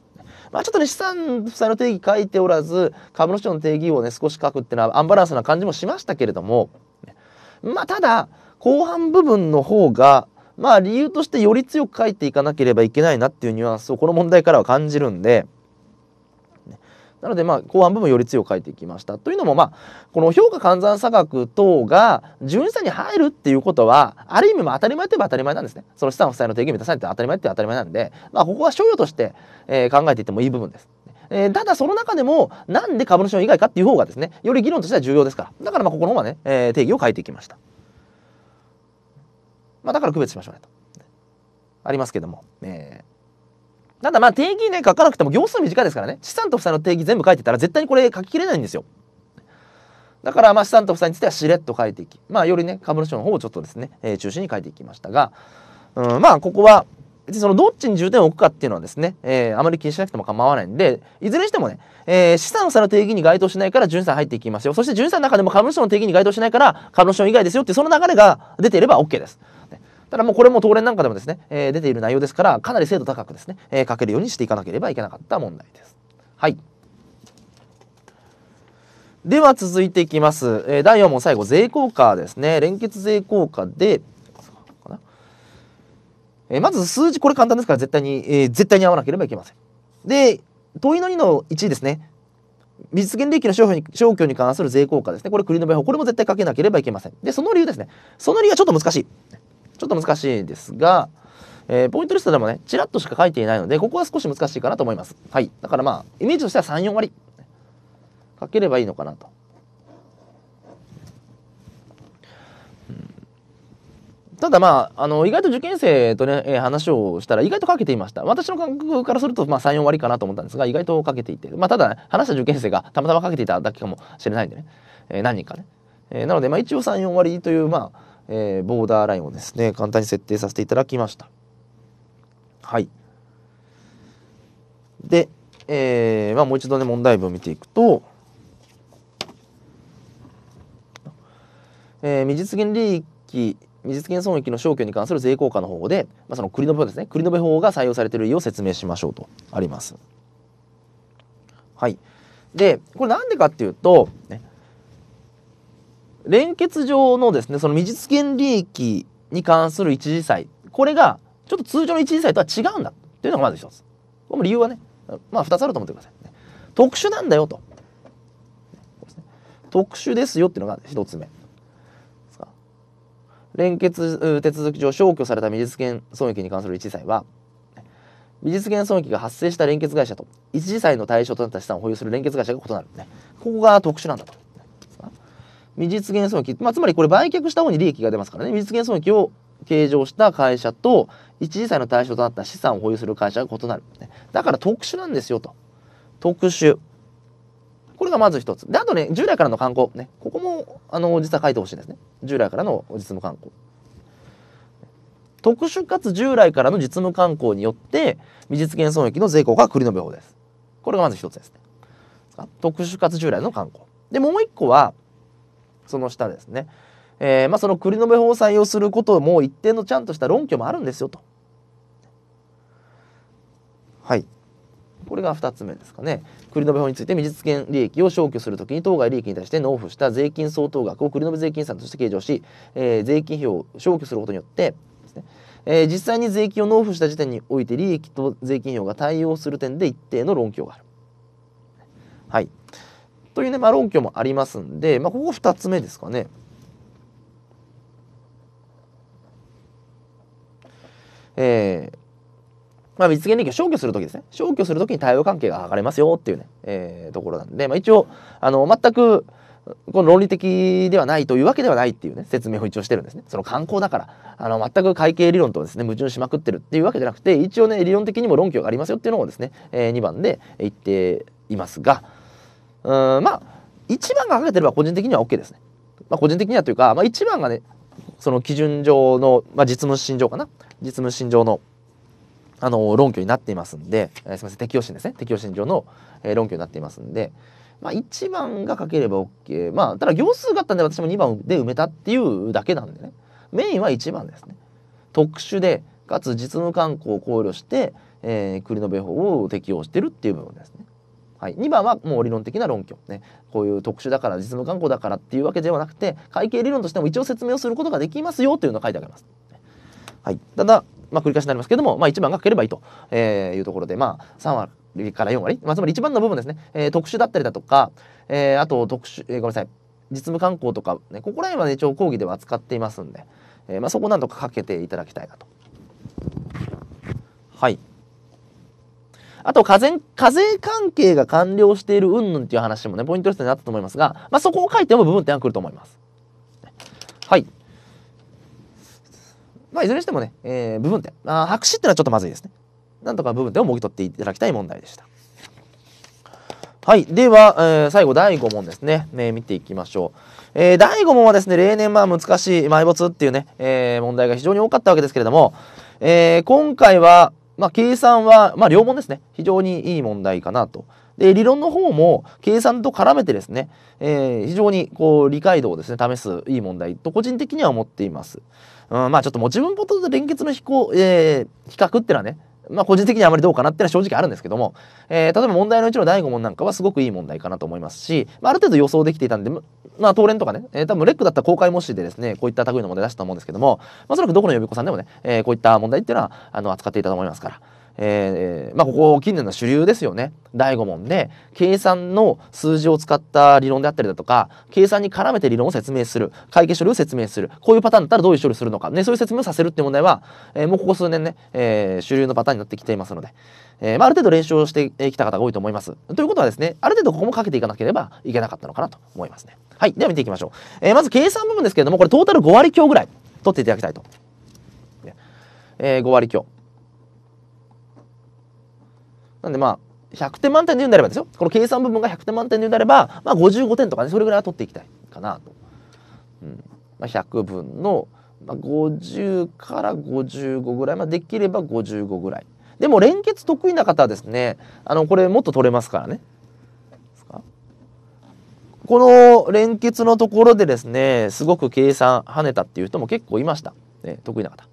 まあ、ちょっとね、資産負債の定義書いておらず、株主の定義をね、少し書くっていうのはアンバランスな感じもしましたけれども、まあ、ただ、後半部分の方が、まあ、理由としてより強く書いていかなければいけないなっていうニュアンスをこの問題からは感じるんで、なのでまあ後半部分より強く書いていきましたというのもまあこの評価換算差額等が純資産に入るっていうことはある意味も当たり前といえば当たり前なんですねその資産負債の定義満たさないって当たり前って当たり前なんで、まあ、ここは商用として、えー、考えていってもいい部分です。えー、ただその中でもなんで株主の以外かっていう方がですねより議論としては重要ですからだからまあここの方はね、えー、定義を変えていきました、まあ、だから区別しましょうねとありますけども、えー、ただまあ定義ね書かなくても行数短いですからね資産と負債の定義全部書いてたら絶対にこれ書ききれないんですよだからまあ資産と負債についてはしれっと書いていきまあよりね株主の方をちょっとですね、えー、中心に書いていきましたがうんまあここは別にそのどっちに重点を置くかっていうのはですね、えー、あまり気にしなくても構わないんでいずれにしてもね、えー、資産の差の定義に該当しないから純資産入っていきますよそして純資産の中でも株主の定義に該当しないから株主の以外ですよってその流れが出ていれば OK です。ただもうこれも東連なんかでもですね、えー、出ている内容ですからかなり精度高くですね、えー、書けるようにしていかなければいけなかった問題です。はい。では続いていきます。えー、第4問最後税効果ですね。連結税効果でえー、まず数字これ簡単ですから絶対に、えー、絶対に合わなければいけません。で問いの2の1ですね。実現利益の消に消去に関する税効果ですね。これ、繰り延べ法。これも絶対かけなければいけません。で、その理由ですね。その理由はちょっと難しい。ちょっと難しいですが、えー、ポイントリストでもね、ちらっとしか書いていないので、ここは少し難しいかなと思います。はい。だからまあ、イメージとしては3、4割。書ければいいのかなと。ただまあ、あの、意外と受験生とね、えー、話をしたら意外とかけていました。私の感覚からすると、まあ、3、4割かなと思ったんですが、意外とかけていて。まあ、ただ、ね、話した受験生がたまたまかけていただけかもしれないんでね。えー、何人かね。えー、なので、まあ、一応3、4割という、まあ、えー、ボーダーラインをですね簡単に設定させていただきましたはいで、えーまあ、もう一度ね問題文を見ていくと、えー、未実現利益未実現損益の消去に関する税効果の方法で、まあ、その繰延べですね繰延方法が採用されている意を説明しましょうとありますはいでこれなんでかっていうと、ね、連結上のですね、その未実現利益に関する一次債、これがちょっと通常の一次債とは違うんだというのがまず一つ。この理由はね、まあ二つあると思ってください、ね。特殊なんだよと。特殊ですよっていうのが一つ目。連結手続き上消去された未実現損益に関する一次債は、未実現損益が発生した連結会社と一次債の対象となった資産を保有する連結会社が異なる、ね。ここが特殊なんだと。未実現損益、まあ、つまりこれ売却した方に利益が出ますからね未実現損益を計上した会社と一時債の対象となった資産を保有する会社が異なる、ね、だから特殊なんですよと特殊これがまず一つであとね従来からの観光ねここもあの実は書いてほしいですね従来からの実務観光特殊かつ従来からの実務慣行によって未実現損益の税効果は繰り延べ法です。これがまず一つですね。特殊かつ従来の慣行。で、もう一個は、その下ですね、えー、まあ、その繰り延べ法を採用することも一定のちゃんとした論拠もあるんですよと。はいこれが2つ目ですかね。繰延法について未実現利益を消去するときに当該利益に対して納付した税金相当額を繰延税金算として計上し、えー、税金費を消去することによってですね、えー、実際に税金を納付した時点において利益と税金費用が対応する点で一定の論拠がある。はい。というね、まあ、論拠もありますんで、まあ、ここ2つ目ですかね。えーまあ、蜜源利益を消去するときですね。消去するときに対応関係ががれますよっていうね、えー、ところなんで、まあ、一応、あの、全く、この論理的ではないというわけではないっていうね説明を一応してるんですね。その観光だからあの全く会計理論とですね矛盾しまくってるっていうわけじゃなくて一応ね理論的にも論拠がありますよっていうのをですね、えー、2番で言っていますが、うんまあ1番がかけてれば個人的には OK ですね。まあ、個人的にはというか、まあ、1番がねその基準上の、まあ、実務審上かな実務審上のあの論拠になっていますんで、えー、すみません適用心ですね適用心上の、えー、論拠になっていますんで、まあ、1番が書ければ OK まあただ行数があったんで私も2番で埋めたっていうだけなんでねメインは1番ですね特殊でかつ実務慣行を考慮して、えー、国の法を適用してるっていう部分ですねはい、2番はもう理論的な論拠、ね、こういう特殊だから実務慣行だからっていうわけではなくて会計理論としても一応説明をすることができますよというのを書いてあります。はい、ただ、まあ、繰り返しになりますけども、まあ、1番が書ければいいと、えー、いうところで、まあ、3割から4割、まあ、つまり1番の部分ですね、えー、特殊だったりだとか、えー、あと特殊、えー、ごめんなさい実務慣行とか、ね、ここら辺は、ね、一応講義では扱っていますんで、えーまあ、そこをなんとかかけていただきたいなと。はいあと課税、課税関係が完了している云々っていう話もね、ポイントリストになったと思いますが、まあ、そこを書いても部分点は来ると思います。はい。まあ、いずれにしてもね、えー、部分点。あ白紙ってのはちょっとまずいですね。なんとか部分点をもぎ取っていただきたい問題でした。はい。では、えー、最後、第5問ですね。ね、見ていきましょう。えー、第5問はですね、例年、まあ、難しい埋没っていうね、えー、問題が非常に多かったわけですけれども、えー、今回は、まあ、計算は、まあ、両問ですね非常にいい問題かなと。で理論の方も計算と絡めてですね、えー、非常にこう理解度をですね試すいい問題と個人的には思っています。うん、まあちょっと持ち分法と連結の比較、えー、比較っていうのはねまあ、個人的にはあまりどうかなっていうのは正直あるんですけども、えー、例えば問題のうちの第5問なんかはすごくいい問題かなと思いますし、まあ、ある程度予想できていたんで、まあ、当連とかね、えー、多分レックだったら公開模試でですね、こういった類の問題出したと思うんですけども、まあ、おそらくどこの予備校さんでもね、えー、こういった問題っていうのは、あの、扱っていたと思いますから、えー、まあ、ここ近年の主流ですよね第5問で計算の数字を使った理論であったりだとか計算に絡めて理論を説明する会計処理を説明するこういうパターンだったらどういう処理するのか、ね、そういう説明をさせるって問題は、えー、もうここ数年ね、えー、主流のパターンになってきていますので、えー、まあ、ある程度練習をしてきた方が多いと思います。ということはですねある程度ここもかけていかなければいけなかったのかなと思いますね。はい。では見ていきましょう。えー、まず計算部分ですけれども、これトータル5割強ぐらい取っていただきたいと。えー、5割強。なんでまあ100点満点で言うんであればですよこの計算部分が100点満点で言うんであれば、まあ、55点とかねそれぐらいは取っていきたいかなと。うんまあ、100分の、まあ、50から55ぐらい、まあ、できれば55ぐらい。でも連結得意な方はですねあのこれもっと取れますからね。この連結のところでですねすごく計算跳ねたっていう人も結構いました、ね、得意な方。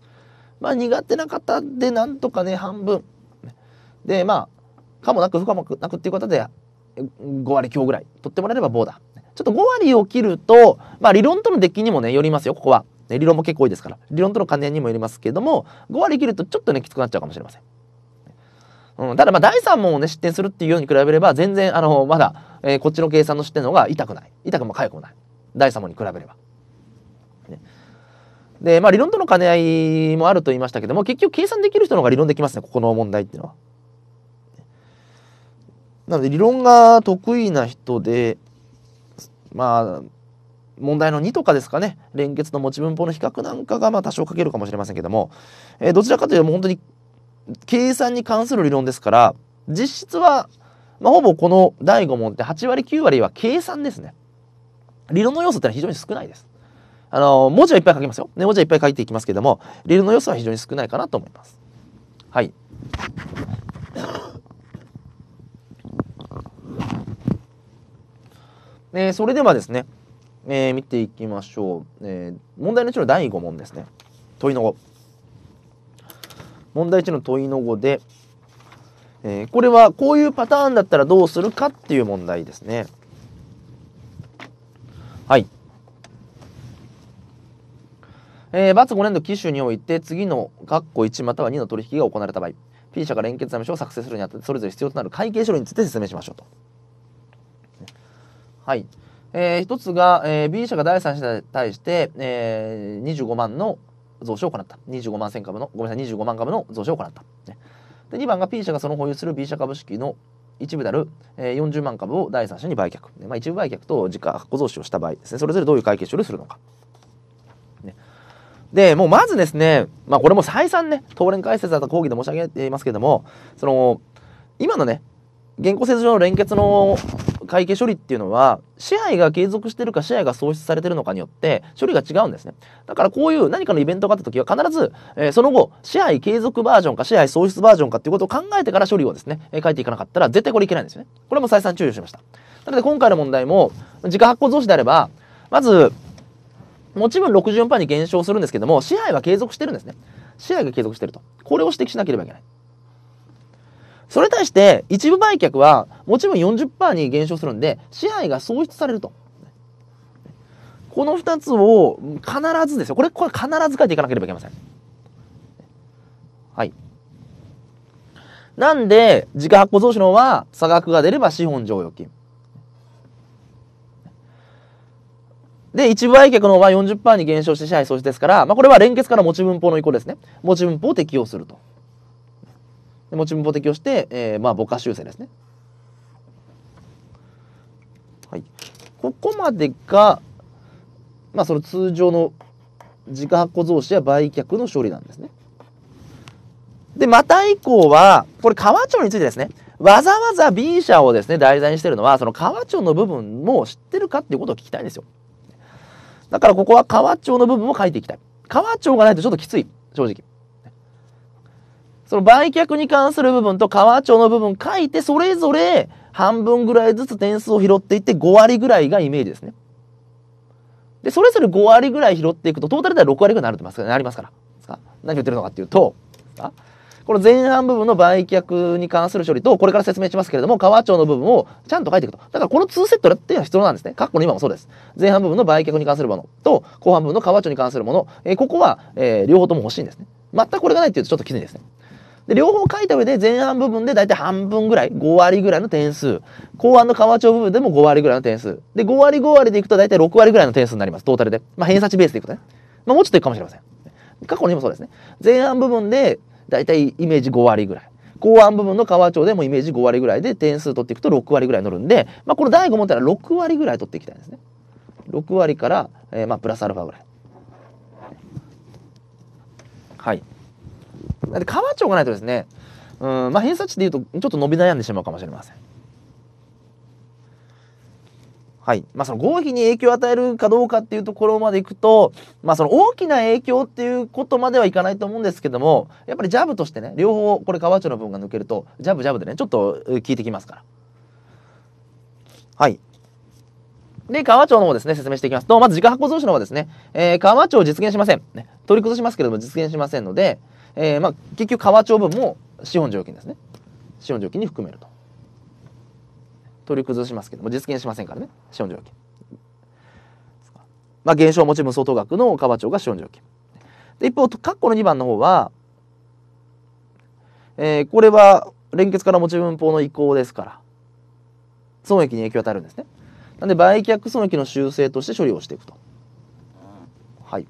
まあ苦手な方でなんとかね半分。でまあ可もなく不可もなくっていうことで5割強ぐらい取ってもらえれば棒だ。ちょっと5割を切ると、まあ理論との出来にもね、よりますよ、ここは。ね、理論も結構多いですから。理論との関連にもよりますけども、5割切るとちょっとね、きつくなっちゃうかもしれません。うん、ただまあ第3問をね、失点するっていうように比べれば、全然、あの、まだ、えー、こっちの計算の失点の方が痛くない。痛くも痒くもない。第3問に比べれば。で、まあ理論との兼ね合いもあると言いましたけども、結局計算できる人の方が理論できますね、ここの問題っていうのは。なので理論が得意な人でまあ問題の2とかですかね連結の持ち分法の比較なんかがまあ多少書けるかもしれませんけども、えー、どちらかというともう本当に計算に関する理論ですから実質は、まあ、ほぼこの第5問って8割9割は計算ですね理論の要素ってのは非常に少ないですあの文字はいっぱい書きますよ、ね、文字はいっぱい書いていきますけども理論の要素は非常に少ないかなと思いますはいえー、それではですね、えー、見ていきましょう、えー、問題のうちの第5問ですね問いの5問題1の問いの5で、えー、これはこういうパターンだったらどうするかっていう問題ですねはいえー、バツ5年度機種において次の括弧1または2の取引が行われた場合 P 社が連結試しを作成するにあたってそれぞれ必要となる会計書類について説明しましょうと。はい。えー、1つが、えー、B 社が第三者に対して、えー、25万の増資を行った。25万千株の、ごめんなさい、25万株の増資を行った。で、2番が P 社がその保有する B 社株式の一部である、えー、40万株を第三者に売却。まあ、一部売却と時価発行増資をした場合ですね、それぞれどういう会計処理をするのか。で、もうまずですね、まあ、これも再三ね、東連解説だった講義で申し上げていますけれども、その、今のね、現行制度上の連結の会計処理っていうのは支配が継続してるか支配が創出されてるのかによって処理が違うんですねだからこういう何かのイベントがあった時は必ず、えー、その後支配継続バージョンか支配喪失バージョンかっていうことを考えてから処理をですね、えー、書いていかなかったら絶対これいけないんですよねこれも再三注意をしましたなので今回の問題も時価発行増資であればまず持ち分60%に減少するんですけども支配は継続してるんですね支配が継続してるとこれを指摘しなければいけないそれに対して一部売却はもちろん40%に減少するんで支配が創出されると。この2つを必ずですよ。これ、これ必ず書いていかなければいけません。はい。なんで、自家発行増資のは差額が出れば資本剰余金。で、一部売却の方は40%に減少して支配創出ですから、まあ、これは連結から持ち分法の移行ですね。持ち分法を適用すると。で持ち分法適用して、えー、まあ母価修正ですね。はい、ここまでが、まあ、その通常の自家発行増資や売却の処理なんですね。で、また以降は、これ、川町についてですね、わざわざ B 社をですね、題材にしてるのは、その川町の部分も知ってるかっていうことを聞きたいんですよ。だからここは川町の部分も書いていきたい。川町がないとちょっときつい、正直。その売却に関する部分と川町の部分書いて、それぞれ半分ぐらいずつ点数を拾っていって5割ぐらいがイメージですね。で、それぞれ5割ぐらい拾っていくと、トータルでは6割ぐらいになるってなりますから。何言ってるのかっていうと、この前半部分の売却に関する処理と、これから説明しますけれども、川町の部分をちゃんと書いていくと。だからこの2セットっていうのは必要なんですね。括弧の今もそうです。前半部分の売却に関するものと、後半部分の川町に関するもの、えー、ここは、えー、両方とも欲しいんですね。全くこれがないっていうとちょっときついですね。で、両方書いた上で前半部分で大体半分ぐらい、5割ぐらいの点数。後半の川町部分でも5割ぐらいの点数。で、5割5割でいくと大体6割ぐらいの点数になります。トータルで。まあ、偏差値ベースでいくとね。まあ、もうちょっといくかもしれません。過去にもそうですね。前半部分で大体イメージ5割ぐらい。後半部分の川町でもイメージ5割ぐらいで点数取っていくと6割ぐらい乗るんで、まあ、この第5問ってのは6割ぐらい取っていきたいんですね。6割から、えー、まあプラスアルファぐらい。はい。で変わっちゃないとですね、うん、まあ偏差値で言うとちょっと伸び悩んでしまうかもしれません。はい。まあ、その合否に影響を与えるかどうかっていうところまでいくと、まあ、その大きな影響っていうことまではいかないと思うんですけども、やっぱりジャブとしてね、両方、これ川町の分が抜けると、ジャブジャブでね、ちょっと効いてきますから。はい。で、川町の方ですね、説明していきますと、まず自家発行増資の方はですね、えー、川町を実現しません。ね、取り崩しますけれども実現しませんので、えー、まあ、結局川町分も資本条件ですね資本条件に含めると取り崩しますけども実現しませんからね資本条件まあ減少を持ち分相当額の川町が資本条件で一方括弧の2番の方は、えー、これは連結から持ち分法の移行ですから損益に影響を与えるんですねなんで売却損益の修正として処理をしていくとはい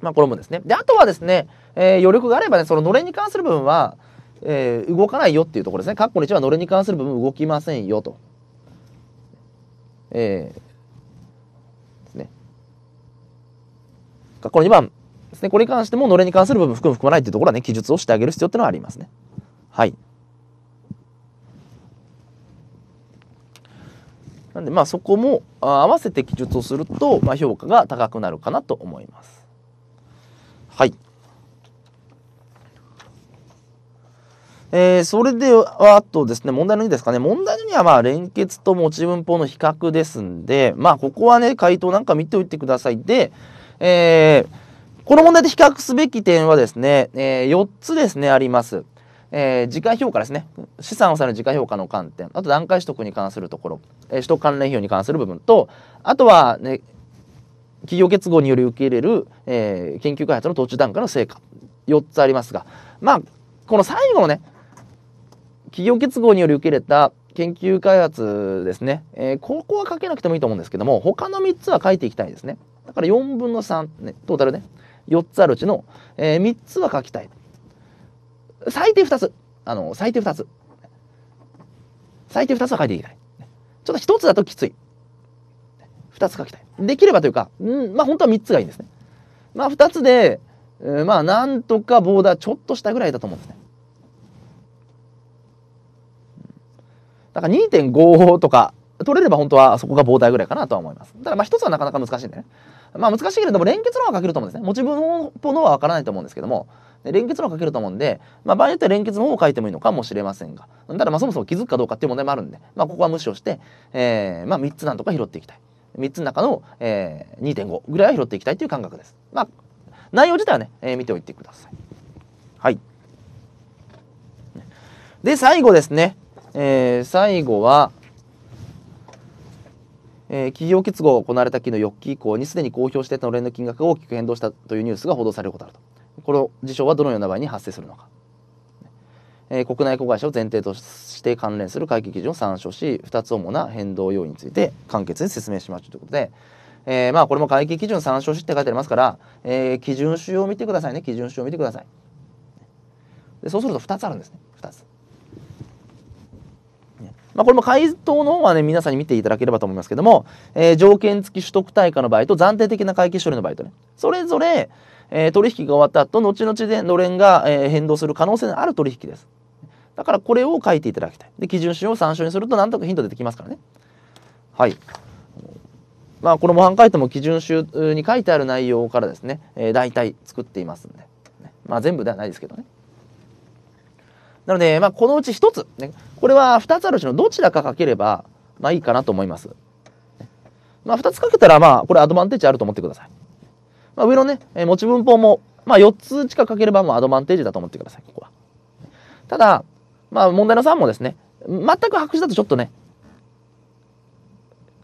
まあこれもですねであとはですねえー、余力があればねそののれんに関する部分は、えー、動かないよっていうところですね。括弧の1はのれんに関する部分動きませんよと。えー、ですね。括弧の2番ですね。これに関してものれんに関する部分含む含まないっていうところはね記述をしてあげる必要っていうのはありますね。はい。なんでまあそこも合わせて記述をすると、まあ、評価が高くなるかなと思います。はい。えー、それでは、あとですね、問題の2ですかね。問題の2は、まあ、連結と持ち分法の比較ですんで、まあ、ここはね、回答なんか見ておいてください。で、えー、この問題で比較すべき点はですね、えー、4つですね、あります。えー、時価評価ですね。資産を抑える時価評価の観点。あと、段階取得に関するところ。えー、取得関連費用に関する部分と、あとは、ね、企業結合により受け入れる、えー、研究開発の途中段階の成果。4つありますが、まあ、この最後のね、企業結合により受け入れた研究開発ですね、えー、ここは書けなくてもいいと思うんですけども、他の3つは書いていきたいですね。だから4分の3、ね、トータルね、4つあるうちの、えー、3つは書きたい。最低2つ。あの、最低2つ。最低2つは書いていきたい。ちょっと1つだときつい。2つ書きたい。できればというか、んまあ本当は3つがいいんですね。まあ2つで、えー、まあなんとかボーダーちょっとしたぐらいだと思うんですね。だから2.5とか取れれば本当はそこが膨大ぐらいかなとは思います。ただまあ一つはなかなか難しいんでね。まあ難しいけれども連結論は書けると思うんですね。持ち分のものはわからないと思うんですけども、連結論を書けると思うんで、まあ場合によっては連結の方を書いてもいいのかもしれませんが、ただまあそもそも気づくかどうかっていう問題もあるんで、まあここは無視をして、えー、まあ3つなんとか拾っていきたい。3つの中の、えー、2.5ぐらいは拾っていきたいという感覚です。まあ内容自体はね、えー、見ておいてください。はい。で、最後ですね。えー、最後は、えー、企業結合が行われた期の翌期以降にすでに公表していたのれんの金額が大きく変動したというニュースが報道されることあるとこの事象はどのような場合に発生するのか、えー、国内子会社を前提として関連する会計基準を参照し2つ主な変動要因について簡潔に説明しましょうということで、えー、まあこれも会計基準参照しって書いてありますから、えー、基準集を見てくださいね基準集を見てくださいでそうすると2つあるんですね2つまあ、これも回答の方はね、皆さんに見ていただければと思いますけども、えー、条件付き取得対価の場合と暫定的な会計処理の場合とね、それぞれ、えー、取引が終わった後、後々でのれんが、えー、変動する可能性のある取引です。だからこれを書いていただきたい。で、基準集を参照にするとなんとかヒント出てきますからね。はい。まあ、この模範解答も基準集に書いてある内容からですね、えー、大体作っていますんで、ね、まあ、全部ではないですけどね。なので、まあ、このうち1つ、ね、これは2つあるうちのどちらかかければ、まあ、いいかなと思います。まあ、2つかけたら、まあ、これアドバンテージあると思ってください。まあ、上のね、え持ち分法も、まあ、4つ近くかければ、もうアドバンテージだと思ってください、ここは。ただ、まあ、問題の3もですね、全く白紙だとちょっとね、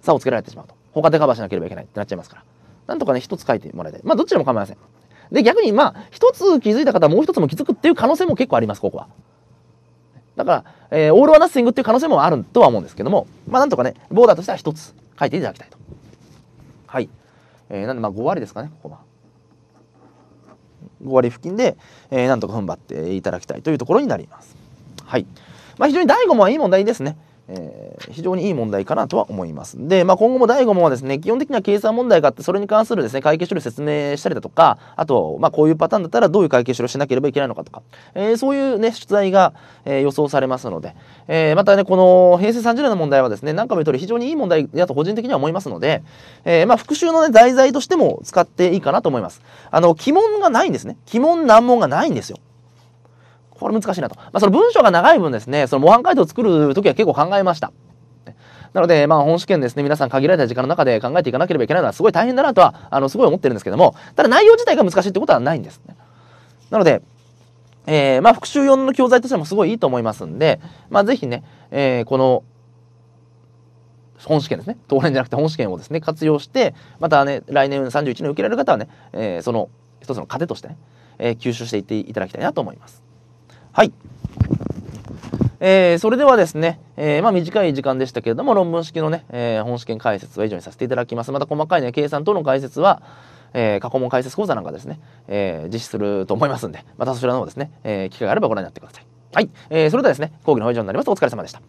差をつけられてしまうと。他でカバーしなければいけないってなっちゃいますから。なんとかね、1つ書いてもらいたい。まあ、どっちでも構いません。で、逆に、まあ、1つ気づいた方はもう1つも気づくっていう可能性も結構あります、ここは。だから、えー、オール・オア・ナッシングっていう可能性もあるとは思うんですけども、まあ、なんとかね、ボーダーとしては1つ書いていただきたいと。はい。えー、なんで、まあ、5割ですかね、ここは。5割付近で、えー、なんとか踏ん張っていただきたいというところになります。はい。まあ、非常に第5問はいい問題ですね。えー、非常にいい問題かなとは思います。で、まあ、今後も第5問はですね、基本的には計算問題があって、それに関するですね、会計処理を説明したりだとか、あと、まあ、こういうパターンだったらどういう会計処理をしなければいけないのかとか、えー、そういうね、出題が、えー、予想されますので、えまたね、この平成30年の問題はですね、何回も言うとおり非常にいい問題だと個人的には思いますので、えまあ、復習のね、題材としても使っていいかなと思います。あの、鬼門がないんですね。鬼門難問がないんですよ。これ難しいなと。まあ、その文章が長い分ですね、その模範解答を作るときは結構考えました。なので、まあ、本試験ですね、皆さん限られた時間の中で考えていかなければいけないのはすごい大変だなとは、あの、すごい思ってるんですけども、ただ内容自体が難しいってことはないんですね。なので、えー、まあ、復習用の教材としてもすごいいいと思いますんで、まあ、ぜひね、えー、この、本試験ですね、当然じゃなくて本試験をですね、活用して、またね、来年31年受けられる方はね、えー、その一つの糧としてね、えー、吸収していっていただきたいなと思います。はい。えー、それではですね、えー、まあ、短い時間でしたけれども、論文式のね、えー、本試験解説は以上にさせていただきます。また細かいね、計算等の解説は、えー、過去問解説講座なんかですね、え実施すると思いますんで、またそちらの方ですね、え機会があればご覧になってください。はい。えそれではですね、講義の方以上になります。お疲れ様でした。